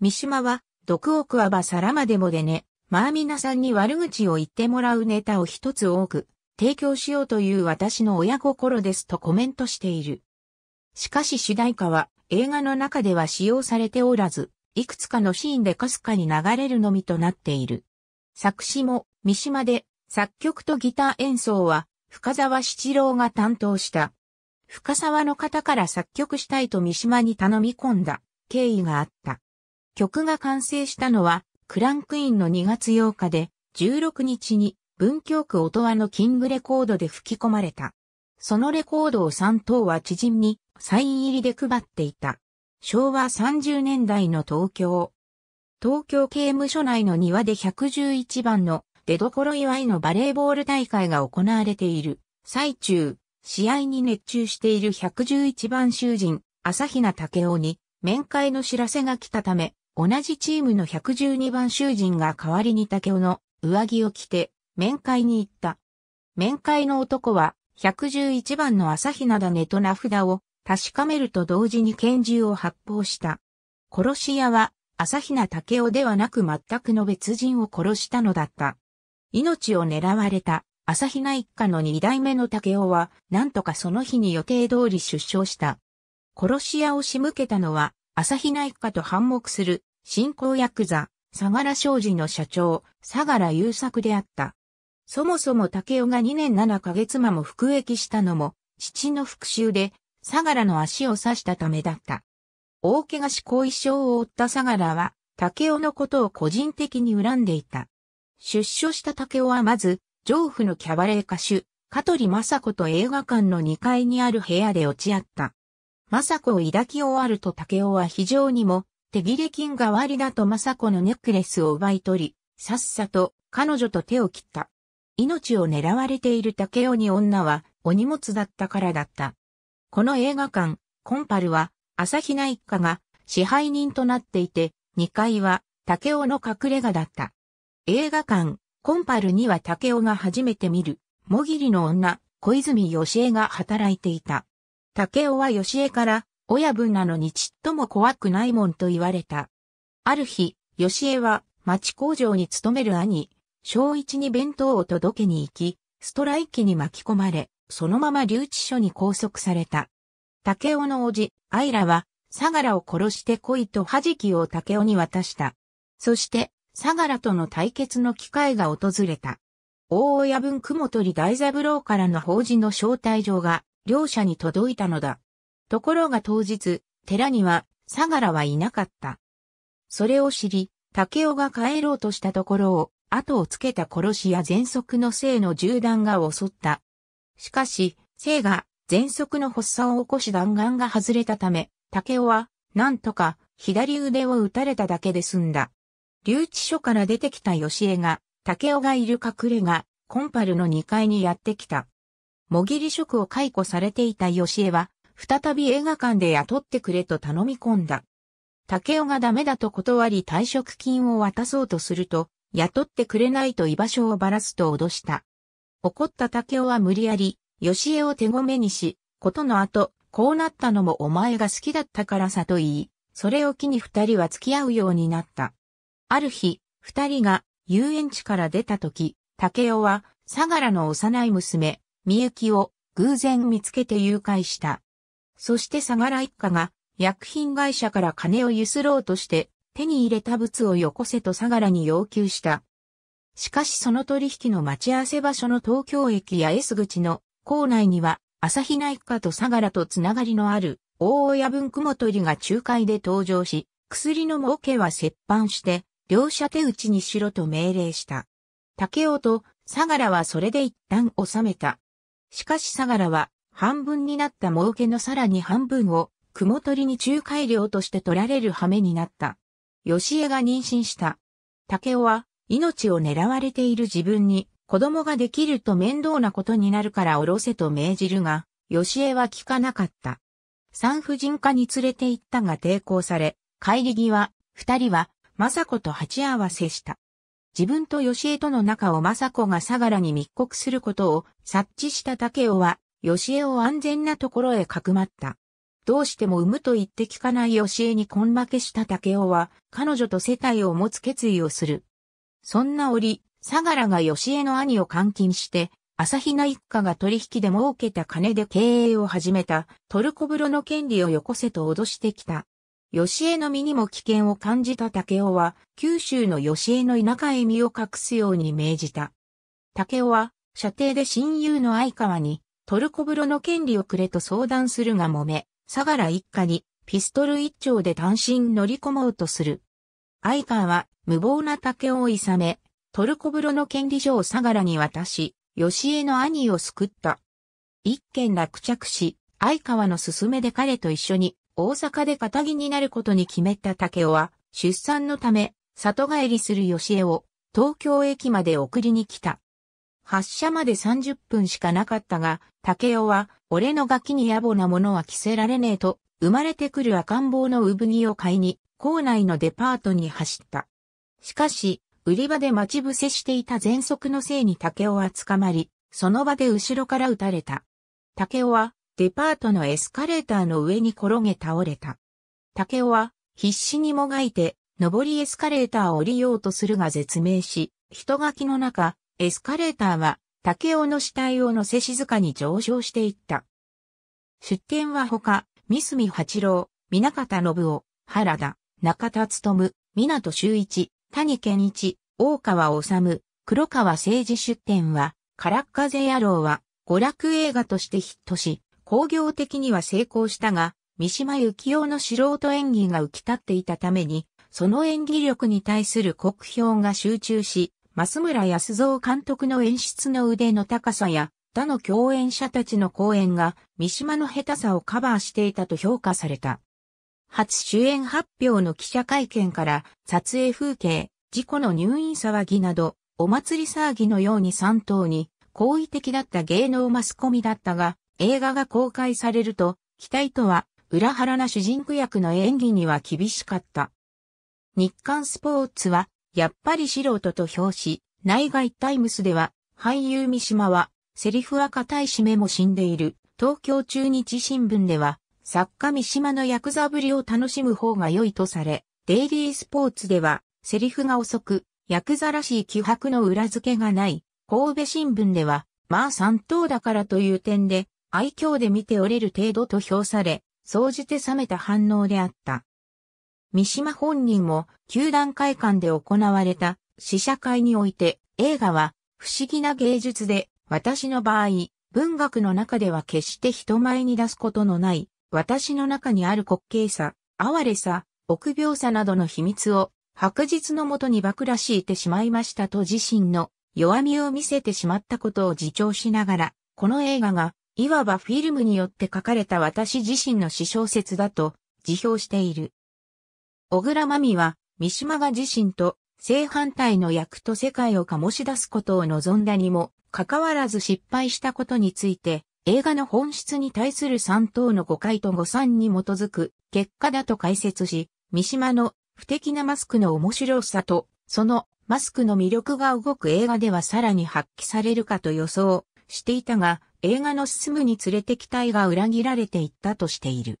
三島は、毒を食わば皿までもでね、まあ皆さんに悪口を言ってもらうネタを一つ多く、提供しようという私の親心ですとコメントしている。しかし主題歌は映画の中では使用されておらず、いくつかのシーンでかすかに流れるのみとなっている。作詞も三島で、作曲とギター演奏は深沢七郎が担当した。深沢の方から作曲したいと三島に頼み込んだ経緯があった。曲が完成したのはクランクインの2月8日で16日に文京区音羽のキングレコードで吹き込まれた。そのレコードを3等は知人にサイン入りで配っていた。昭和30年代の東京。東京刑務所内の庭で111番の出所祝いのバレーボール大会が行われている。最中、試合に熱中している111番囚人、朝比奈武雄に面会の知らせが来たため、同じチームの112番囚人が代わりに武雄の上着を着て面会に行った。面会の男は111番の朝日灘ネと名札を確かめると同時に拳銃を発砲した。殺し屋は朝日奈武雄ではなく全くの別人を殺したのだった。命を狙われた朝日奈一家の二代目の武雄はなんとかその日に予定通り出生した。殺し屋を仕向けたのは朝日奈一家と反目する新興ヤクザ、相良商事の社長、相良優作であった。そもそも竹雄が2年7ヶ月間も服役したのも、父の復讐で、相良の足を刺したためだった。大怪我し後遺症を負った相良は、竹雄のことを個人的に恨んでいた。出所した竹雄はまず、上府のキャバレー歌手、香取雅子と映画館の2階にある部屋で落ち合った。雅子を抱き終わると竹雄は非常にも、手切れ金代わりだと雅子のネックレスを奪い取り、さっさと彼女と手を切った。命を狙われている竹に女はお荷物だったからだった。この映画館、コンパルは、朝比奈一家が支配人となっていて、2階は竹雄の隠れ家だった。映画館、コンパルには竹雄が初めて見る、もぎりの女、小泉義恵が働いていた。竹雄は義恵から、親分なのにちっとも怖くないもんと言われた。ある日、義恵は町工場に勤める兄、小一に弁当を届けに行き、ストライキに巻き込まれ、そのまま留置所に拘束された。竹雄の叔父、アイラは、相良を殺して来いと弾きを竹雄に渡した。そして、相良との対決の機会が訪れた。大親分雲取大三郎からの法事の招待状が、両者に届いたのだ。ところが当日、寺には、相良はいなかった。それを知り、竹雄が帰ろうとしたところを、後をつけた殺しや喘息の生の銃弾が襲った。しかし、生が喘息の発作を起こし弾丸が外れたため、竹雄は、なんとか、左腕を撃たれただけで済んだ。留置所から出てきた吉江が、竹雄がいる隠れが、コンパルの2階にやってきた。もぎり職を解雇されていた吉江は、再び映画館で雇ってくれと頼み込んだ。竹雄がダメだと断り退職金を渡そうとすると、雇ってくれないと居場所をばらすと脅した。怒った竹雄は無理やり、吉江を手ごめにし、ことの後、こうなったのもお前が好きだったからさと言い、それを機に二人は付き合うようになった。ある日、二人が遊園地から出た時、竹雄は、相良の幼い娘、みゆきを偶然見つけて誘拐した。そして相良一家が薬品会社から金をゆすろうとして手に入れた物をよこせと相良に要求した。しかしその取引の待ち合わせ場所の東京駅や S 口の構内には、朝日内科と相良とつながりのある、大親分雲取りが仲介で登場し、薬の儲けは折半して、両者手打ちにしろと命令した。竹雄と相良はそれで一旦収めた。しかし相良は、半分になった儲けのさらに半分を、雲取りに仲介料として取られる羽目になった。吉江が妊娠した。竹雄は、命を狙われている自分に、子供ができると面倒なことになるからおろせと命じるが、吉江は聞かなかった。産婦人科に連れて行ったが抵抗され、帰り際、二人は、政子と鉢合わせした。自分と吉江との仲を政子が相良に密告することを察知した竹雄は、吉江を安全なところへかくまった。どうしても産むと言って聞かない教えに根負けした竹雄は、彼女と世帯を持つ決意をする。そんな折、相良が吉江の兄を監禁して、朝比奈一家が取引で儲けた金で経営を始めたトルコ風呂の権利をよこせと脅してきた。吉江の身にも危険を感じた竹雄は、九州の吉江の田舎へ身を隠すように命じた。竹雄は、射程で親友の相川に、トルコ風呂の権利をくれと相談するが揉め、相良一家にピストル一丁で単身乗り込もうとする。相川は無謀な竹をいさめ、トルコ風呂の権利所を相良に渡し、吉江の兄を救った。一件落着し、相川の勧めで彼と一緒に大阪で仇になることに決めた竹雄は、出産のため、里帰りする吉江を東京駅まで送りに来た。発射まで30分しかなかったが、竹雄は、俺のガキに野暮なものは着せられねえと、生まれてくる赤ん坊の産着を買いに、校内のデパートに走った。しかし、売り場で待ち伏せしていた喘息のせいに竹雄は捕まり、その場で後ろから撃たれた。竹雄は、デパートのエスカレーターの上に転げ倒れた。竹雄は、必死にもがいて、上りエスカレーターを降りようとするが絶命し、人垣の中、エスカレーターは、竹雄の死体を乗せ静かに上昇していった。出展は他、三住八郎、南方信夫、原田、中田勤、港修一、谷健一、大川治、黒川政治出展は、カラッカゼ野郎は、娯楽映画としてヒットし、工業的には成功したが、三島幸紀夫の素人演技が浮き立っていたために、その演技力に対する酷評が集中し、増村康造監督の演出の腕の高さや、他の共演者たちの講演が、三島の下手さをカバーしていたと評価された。初主演発表の記者会見から、撮影風景、事故の入院騒ぎなど、お祭り騒ぎのように三頭に、好意的だった芸能マスコミだったが、映画が公開されると、期待とは、裏腹な主人公役の演技には厳しかった。日刊スポーツは、やっぱり素人と表し、内外タイムスでは、俳優三島は、セリフは硬い締めも死んでいる。東京中日新聞では、作家三島のヤクザぶりを楽しむ方が良いとされ、デイリースポーツでは、セリフが遅く、ヤクザらしい気迫の裏付けがない。神戸新聞では、まあ三等だからという点で、愛嬌で見ておれる程度と評され、総じて冷めた反応であった。三島本人も球団会館で行われた試写会において映画は不思議な芸術で私の場合文学の中では決して人前に出すことのない私の中にある滑稽さ、哀れさ、臆病さなどの秘密を白日のもとに爆らしいてしまいましたと自身の弱みを見せてしまったことを自重しながら、この映画がいわばフィルムによって書かれた私自身の詩小説だと自評している。小倉真美は、三島が自身と正反対の役と世界を醸し出すことを望んだにも、かかわらず失敗したことについて、映画の本質に対する3等の誤解と誤算に基づく結果だと解説し、三島の不敵なマスクの面白さと、そのマスクの魅力が動く映画ではさらに発揮されるかと予想していたが、映画の進むにつれて期待が裏切られていったとしている。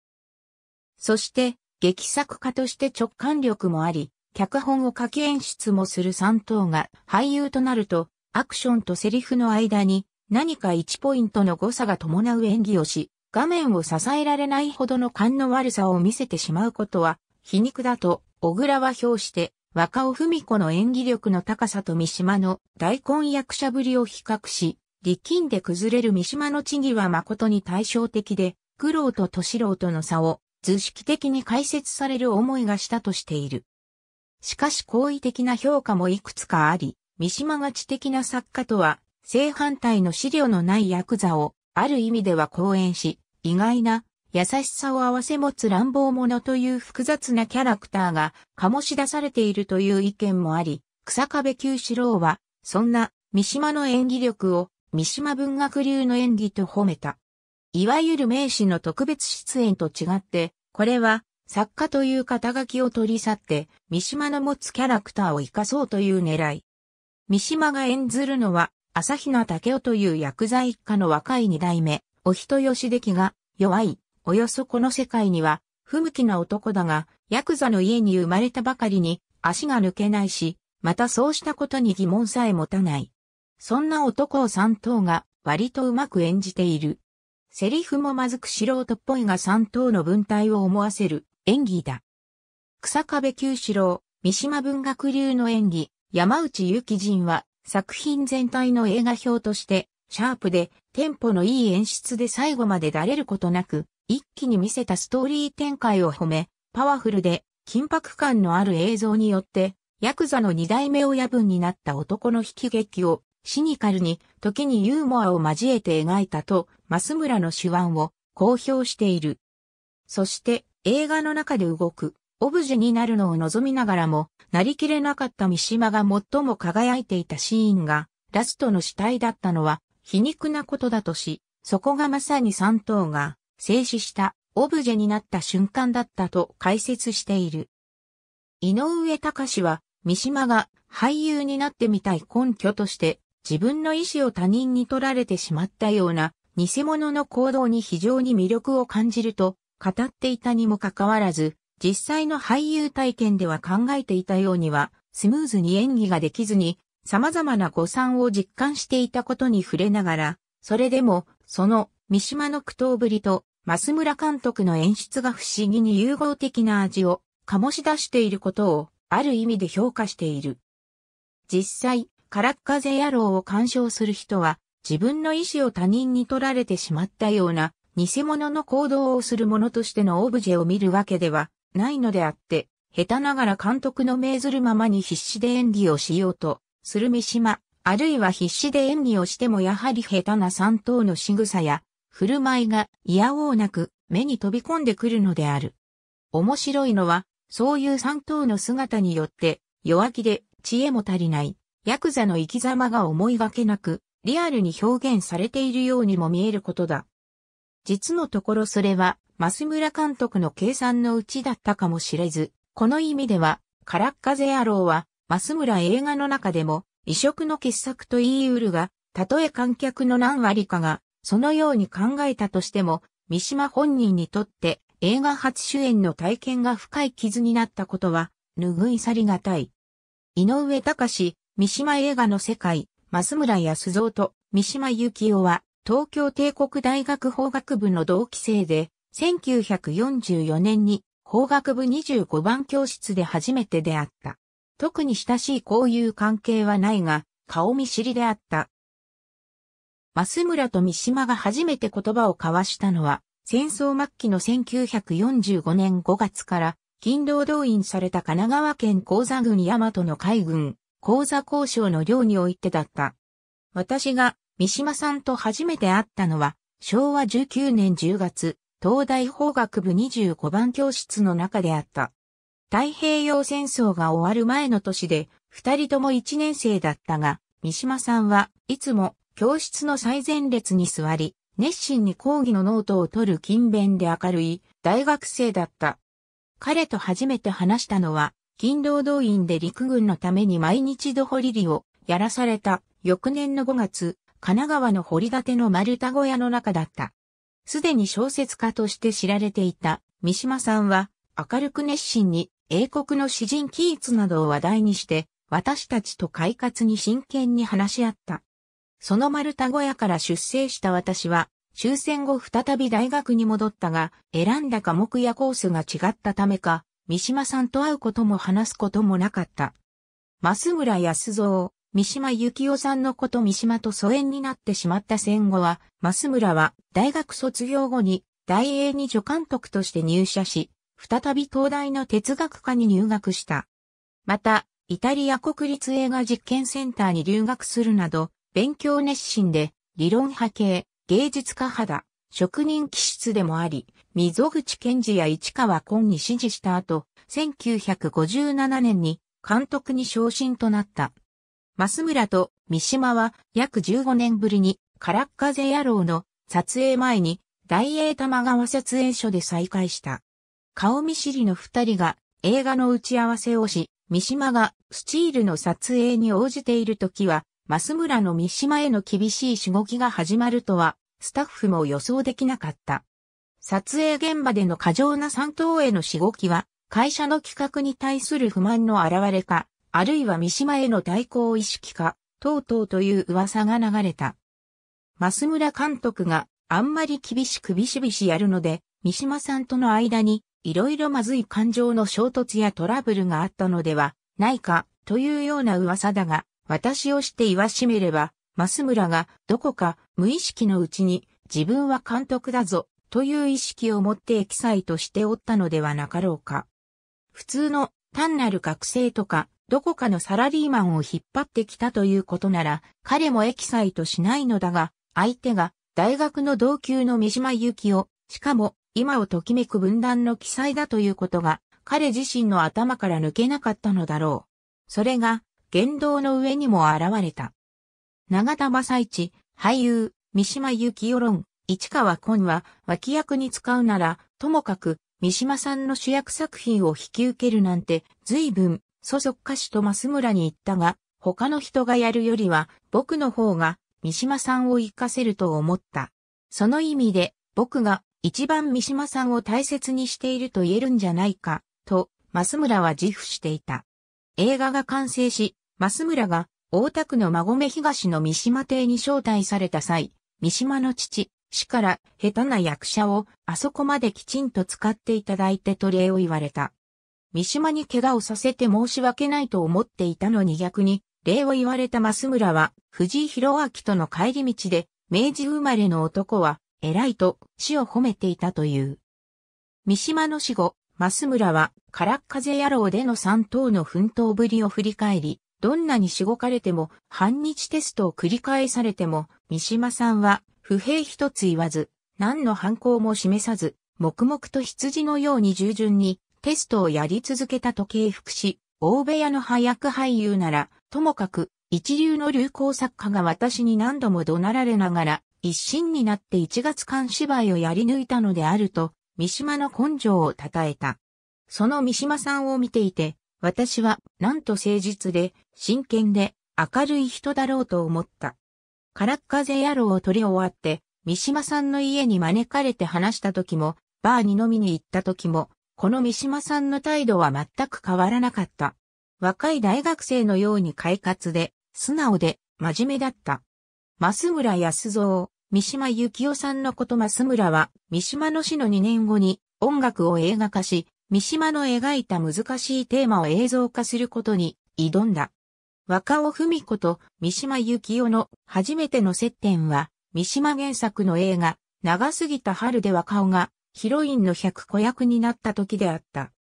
そして、劇作家として直感力もあり、脚本を書き演出もする3頭が俳優となると、アクションとセリフの間に何か1ポイントの誤差が伴う演技をし、画面を支えられないほどの勘の悪さを見せてしまうことは、皮肉だと、小倉は評して、若尾文子の演技力の高さと三島の大根役者ぶりを比較し、力んで崩れる三島の地義は誠に対照的で、苦労と敏郎との差を図式的に解説される思いがしたとしている。しかし好意的な評価もいくつかあり、三島が知的な作家とは正反対の資料のないヤクザをある意味では講演し、意外な優しさを併せ持つ乱暴者という複雑なキャラクターが醸し出されているという意見もあり、草壁九四郎は、そんな三島の演技力を三島文学流の演技と褒めた。いわゆる名士の特別出演と違って、これは、作家という肩書きを取り去って、三島の持つキャラクターを活かそうという狙い。三島が演ずるのは、朝比奈武雄という薬剤一家の若い二代目、お人よしできが、弱い、およそこの世界には、不向きな男だが、ヤクザの家に生まれたばかりに、足が抜けないし、またそうしたことに疑問さえ持たない。そんな男を三頭が、割とうまく演じている。セリフもまずく素人っぽいが三等の文体を思わせる演技だ。草壁九四郎、三島文学流の演技、山内ゆき人は作品全体の映画表として、シャープで、テンポのいい演出で最後までだれることなく、一気に見せたストーリー展開を褒め、パワフルで、緊迫感のある映像によって、ヤクザの二代目親分になった男の引き劇をシニカルに、時にユーモアを交えて描いたと、増村の手腕を公表している。そして、映画の中で動く、オブジェになるのを望みながらも、なりきれなかった三島が最も輝いていたシーンが、ラストの死体だったのは、皮肉なことだとし、そこがまさに三頭が、静止したオブジェになった瞬間だったと解説している。井上隆は、三島が俳優になってみたい根拠として、自分の意志を他人に取られてしまったような偽物の行動に非常に魅力を感じると語っていたにもかかわらず、実際の俳優体験では考えていたようには、スムーズに演技ができずに、様々な誤算を実感していたことに触れながら、それでも、その、三島の苦闘ぶりと、増村監督の演出が不思議に融合的な味を醸し出していることを、ある意味で評価している。実際、ッっ風野郎を鑑賞する人は、自分の意志を他人に取られてしまったような、偽物の行動をする者としてのオブジェを見るわけではないのであって、下手ながら監督の命ずるままに必死で演技をしようとする三島、あるいは必死で演技をしてもやはり下手な三等の仕草や、振る舞いが嫌おうなく目に飛び込んでくるのである。面白いのは、そういう三等の姿によって、弱気で知恵も足りない、ヤクザの生き様が思いがけなく、リアルに表現されているようにも見えることだ。実のところそれは、増村監督の計算のうちだったかもしれず、この意味では、カラッカゼ野郎は、増村映画の中でも、異色の傑作と言い得るが、たとえ観客の何割かが、そのように考えたとしても、三島本人にとって映画初主演の体験が深い傷になったことは、拭い去りがたい。井上隆、三島映画の世界、増村康造と三島幸雄は、東京帝国大学法学部の同期生で、1944年に法学部25番教室で初めて出会った。特に親しい交友関係はないが、顔見知りであった。増村と三島が初めて言葉を交わしたのは、戦争末期の1945年5月から、勤労動員された神奈川県鉱山郡大和の海軍、講座交渉の量においてだった。私が三島さんと初めて会ったのは、昭和19年10月、東大法学部25番教室の中であった。太平洋戦争が終わる前の年で、二人とも一年生だったが、三島さんはいつも教室の最前列に座り、熱心に講義のノートを取る勤勉で明るい大学生だった。彼と初めて話したのは勤労動員で陸軍のために毎日ど掘りりをやらされた翌年の5月、神奈川の掘り立ての丸太小屋の中だった。すでに小説家として知られていた三島さんは明るく熱心に英国の詩人キーツなどを話題にして私たちと快活に真剣に話し合った。その丸太小屋から出生した私は終戦後再び大学に戻ったが選んだ科目やコースが違ったためか三島さんと会うことも話すこともなかった。増村康造、三島由紀夫さんのこと三島と疎遠になってしまった戦後は、増村は大学卒業後に大英に助監督として入社し、再び東大の哲学科に入学した。また、イタリア国立映画実験センターに留学するなど、勉強熱心で、理論派系、芸術家派だ。職人気質でもあり、溝口健二や市川昆に支持した後、1957年に監督に昇進となった。増村と三島は約15年ぶりに、カラッカゼ野郎の撮影前に大英玉川撮影所で再会した。顔見知りの二人が映画の打ち合わせをし、三島がスチールの撮影に応じている時は、増村の三島への厳しいしごきが始まるとはスタッフも予想できなかった。撮影現場での過剰な三等へのしごきは、会社の企画に対する不満の表れか、あるいは三島への対抗意識か、等々という噂が流れた。増村監督があんまり厳しくビシビシやるので、三島さんとの間にいろいろまずい感情の衝突やトラブルがあったのではないかというような噂だが、私をして言わしめれば増村がどこか無意識のうちに自分は監督だぞという意識を持ってエキサイトしておったのではなかろうか。普通の単なる学生とかどこかのサラリーマンを引っ張ってきたということなら彼もエキサイトしないのだが相手が大学の同級の三島由紀夫、しかも今をときめく分断の記載だということが彼自身の頭から抜けなかったのだろう。それが言動の上にも現れた。長田正一、俳優、三島由紀世論、市川昆は脇役に使うなら、ともかく、三島さんの主役作品を引き受けるなんて、随分、祖族歌手と増村に言ったが、他の人がやるよりは、僕の方が、三島さんを活かせると思った。その意味で、僕が、一番三島さんを大切にしていると言えるんじゃないか、と、増村は自負していた。映画が完成し、増村が大田区の馬込東の三島邸に招待された際、三島の父、死から下手な役者をあそこまできちんと使っていただいてと礼を言われた。三島に怪我をさせて申し訳ないと思っていたのに逆に、礼を言われた増村は、藤井広明との帰り道で、明治生まれの男は、偉いと、死を褒めていたという。三島の死後、増村は、空っ風野郎での三等の奮闘ぶりを振り返り、どんなにしごかれても、反日テストを繰り返されても、三島さんは、不平一つ言わず、何の反抗も示さず、黙々と羊のように従順に、テストをやり続けたと敬服し、大部屋の早く俳優なら、ともかく、一流の流行作家が私に何度も怒鳴られながら、一心になって一月間芝居をやり抜いたのであると、三島の根性を称えた。その三島さんを見ていて、私は、なんと誠実で、真剣で、明るい人だろうと思った。ッっ風野郎を取り終わって、三島さんの家に招かれて話した時も、バーに飲みに行った時も、この三島さんの態度は全く変わらなかった。若い大学生のように快活で、素直で、真面目だった。増村康三、三島幸紀夫さんのこと増村は、三島の死の2年後に音楽を映画化し、三島の描いた難しいテーマを映像化することに挑んだ。若尾文子と三島幸雄の初めての接点は、三島原作の映画、長すぎた春で若尾がヒロインの百子役になった時であった。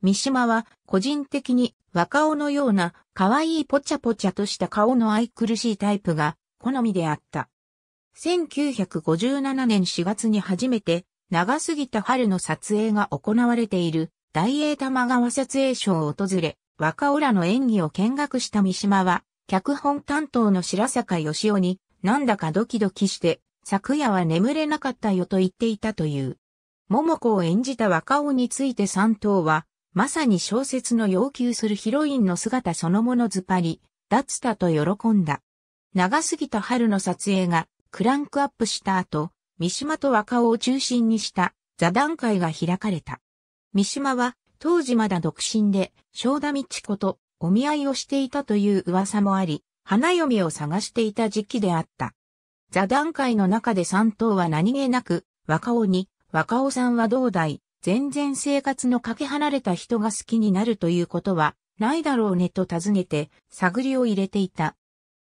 三島は個人的に若尾のような可愛いぽちゃぽちゃとした顔の愛くるしいタイプが好みであった。1957年4月に初めて長すぎた春の撮影が行われている大英玉川撮影所を訪れ、若尾らの演技を見学した三島は、脚本担当の白坂義雄に、なんだかドキドキして、昨夜は眠れなかったよと言っていたという。桃子を演じた若尾について三頭は、まさに小説の要求するヒロインの姿そのものずパリ、脱田と喜んだ。長すぎた春の撮影がクランクアップした後、三島と若尾を中心にした座談会が開かれた。三島は当時まだ独身で、正田道子とお見合いをしていたという噂もあり、花嫁を探していた時期であった。座談会の中で三頭は何気なく、若尾に、若尾さんは同代、全然生活のかけ離れた人が好きになるということは、ないだろうねと尋ねて、探りを入れていた。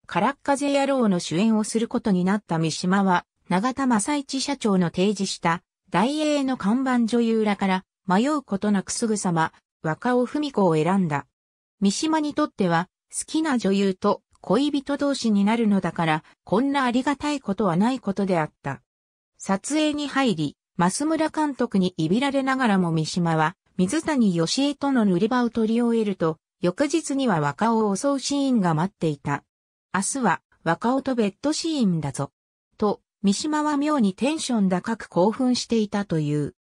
からっ風野郎の主演をすることになった三島は、長田正一社長の提示した、大英の看板女優らから、迷うことなくすぐさま、若尾文子を選んだ。三島にとっては、好きな女優と恋人同士になるのだから、こんなありがたいことはないことであった。撮影に入り、増村監督にいびられながらも三島は、水谷義恵との塗り場を取り終えると、翌日には若尾を襲うシーンが待っていた。明日は若尾とベッドシーンだぞ。と、三島は妙にテンション高く興奮していたという。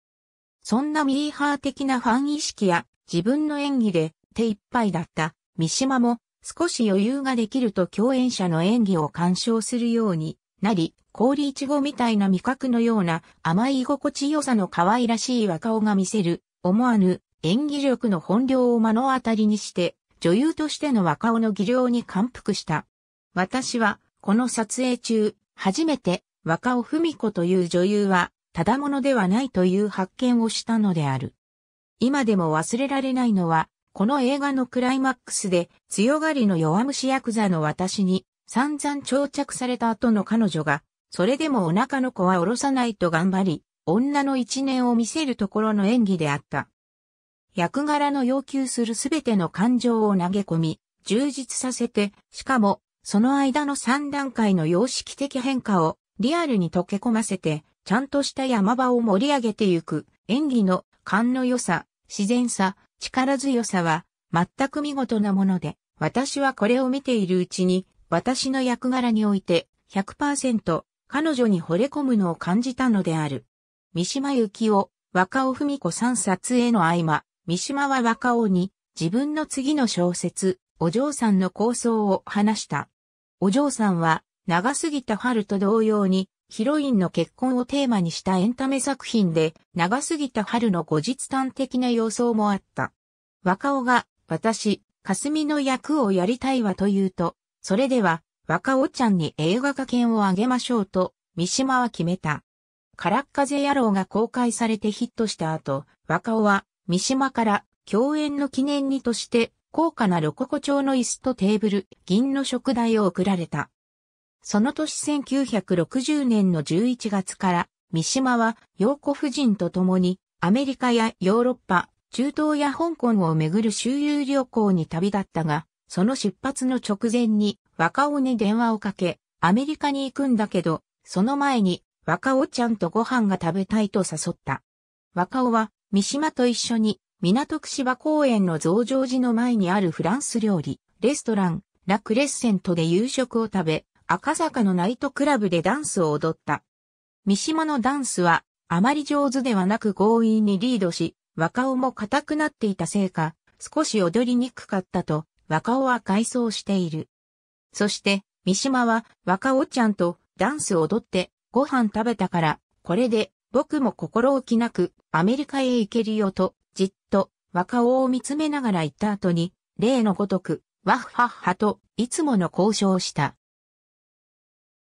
そんなミーハー的なファン意識や自分の演技で手一杯だった三島も少し余裕ができると共演者の演技を鑑賞するようになり、氷いちごみたいな味覚のような甘い居心地良さの可愛らしい若尾が見せる思わぬ演技力の本領を目の当たりにして女優としての若尾の技量に感服した。私はこの撮影中初めて若尾文子という女優はただものではないという発見をしたのである。今でも忘れられないのは、この映画のクライマックスで強がりの弱虫ヤクザの私に散々長着された後の彼女が、それでもお腹の子は下ろさないと頑張り、女の一年を見せるところの演技であった。役柄の要求するすべての感情を投げ込み、充実させて、しかも、その間の3段階の様式的変化をリアルに溶け込ませて、ちゃんとした山場を盛り上げてゆく、演技の勘の良さ、自然さ、力強さは、全く見事なもので、私はこれを見ているうちに、私の役柄において100%彼女に惚れ込むのを感じたのである。三島由紀夫、若尾文子さん撮影の合間、三島は若尾に自分の次の小説、お嬢さんの構想を話した。お嬢さんは長すぎた春と同様にヒロインの結婚をテーマにしたエンタメ作品で、長すぎた春の後日談的な様相もあった。若尾が、私、霞の役をやりたいわというと、それでは、若尾ちゃんに映画化権をあげましょうと、三島は決めた。ッっ風野郎が公開されてヒットした後、若尾は、三島から、共演の記念にとして、高価なロココ調の椅子とテーブル、銀の食材を贈られた。その年1960年の11月から、三島は洋子夫人と共に、アメリカやヨーロッパ、中東や香港をめぐる周遊旅行に旅立ったが、その出発の直前に若尾に電話をかけ、アメリカに行くんだけど、その前に若尾ちゃんとご飯が食べたいと誘った。若尾は三島と一緒に港区芝公園の増上寺の前にあるフランス料理、レストラン、ラクレッセントで夕食を食べ、赤坂のナイトクラブでダンスを踊った。三島のダンスは、あまり上手ではなく強引にリードし、若尾も硬くなっていたせいか、少し踊りにくかったと、若尾は回想している。そして、三島は若尾ちゃんとダンスを踊ってご飯食べたから、これで僕も心置きなくアメリカへ行けるよと、じっと若尾を見つめながら言った後に、例のごとく、わっはっはといつもの交渉した。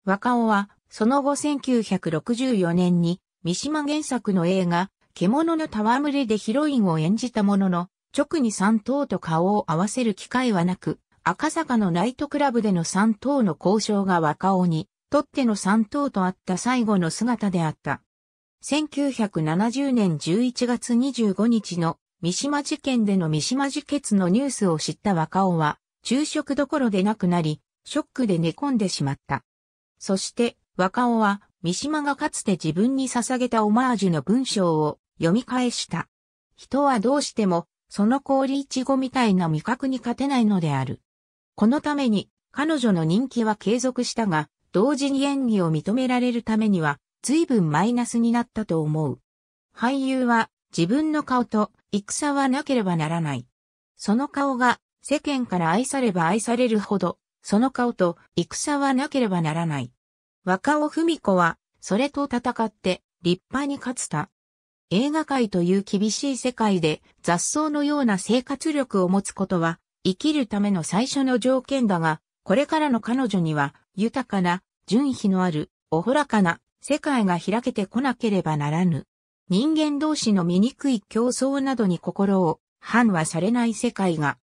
若尾は、その後1964年に、三島原作の映画、獣の戯れでヒロインを演じたものの、直に三頭と顔を合わせる機会はなく、赤坂のナイトクラブでの三頭の交渉が若尾に、とっての三頭とあった最後の姿であった。1970年11月25日の三島事件での三島事決のニュースを知った若尾は、昼食どころでなくなり、ショックで寝込んでしまった。そして、若尾は、三島がかつて自分に捧げたオマージュの文章を読み返した。人はどうしても、その氷いちごみたいな味覚に勝てないのである。このために、彼女の人気は継続したが、同時に演技を認められるためには、随分マイナスになったと思う。俳優は、自分の顔と、戦はなければならない。その顔が、世間から愛されば愛されるほど、その顔と戦はなければならない。若尾文子は、それと戦って立派に勝つた。映画界という厳しい世界で雑草のような生活力を持つことは、生きるための最初の条件だが、これからの彼女には、豊かな、純比のある、おほらかな、世界が開けてこなければならぬ。人間同士の醜い競争などに心を、反はされない世界が、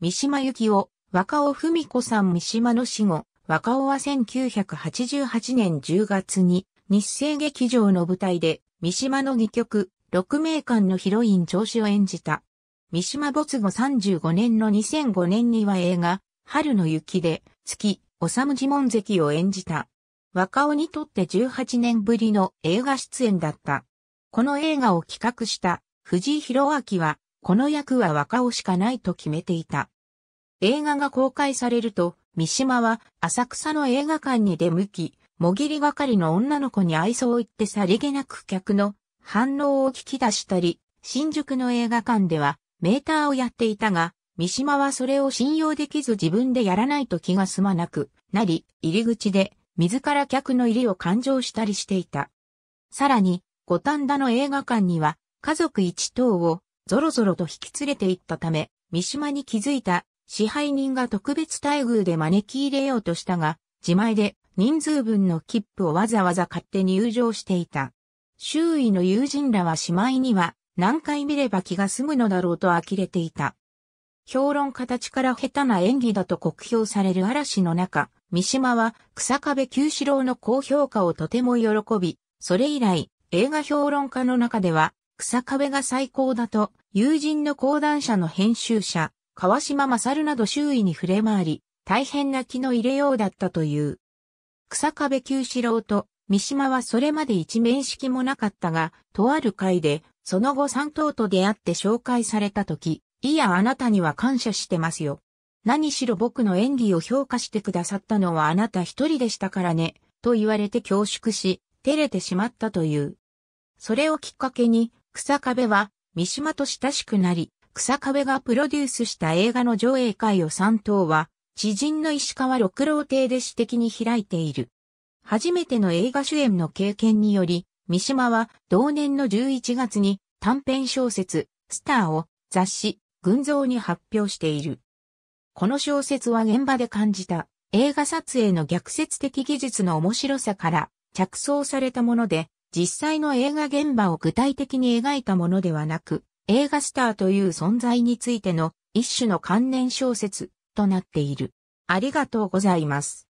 三島由紀夫、若尾文子さん三島の死後、若尾は1988年10月に日生劇場の舞台で三島の戯曲、六名館のヒロイン調子を演じた。三島没後35年の2005年には映画、春の雪で、月、むじ門関を演じた。若尾にとって18年ぶりの映画出演だった。この映画を企画した藤井弘明は、この役は若尾しかないと決めていた。映画が公開されると、三島は浅草の映画館に出向き、もぎりがかりの女の子に愛想を言ってさりげなく客の反応を聞き出したり、新宿の映画館ではメーターをやっていたが、三島はそれを信用できず自分でやらないと気が済まなくなり、入り口で自ら客の入りを勘定したりしていた。さらに、五反田の映画館には家族一等をぞろぞろと引き連れて行ったため、三島に気づいた支配人が特別待遇で招き入れようとしたが、自前で人数分の切符をわざわざ勝手に入場していた。周囲の友人らはしまいには何回見れば気が済むのだろうと呆れていた。評論家たちから下手な演技だと酷評される嵐の中、三島は草壁九四郎の高評価をとても喜び、それ以来映画評論家の中では草壁が最高だと友人の講談社の編集者川島勝など周囲に触れ回り、大変な気の入れようだったという。草壁九四郎と三島はそれまで一面識もなかったが、とある会で、その後三頭と出会って紹介された時、いやあなたには感謝してますよ。何しろ僕の演技を評価してくださったのはあなた一人でしたからね、と言われて恐縮し、照れてしまったという。それをきっかけに、草壁は、三島と親しくなり、草壁がプロデュースした映画の上映会を3等は、知人の石川六郎亭で私的に開いている。初めての映画主演の経験により、三島は同年の11月に短編小説、スターを雑誌、群像に発表している。この小説は現場で感じた映画撮影の逆説的技術の面白さから着想されたもので、実際の映画現場を具体的に描いたものではなく、映画スターという存在についての一種の関連小説となっている。ありがとうございます。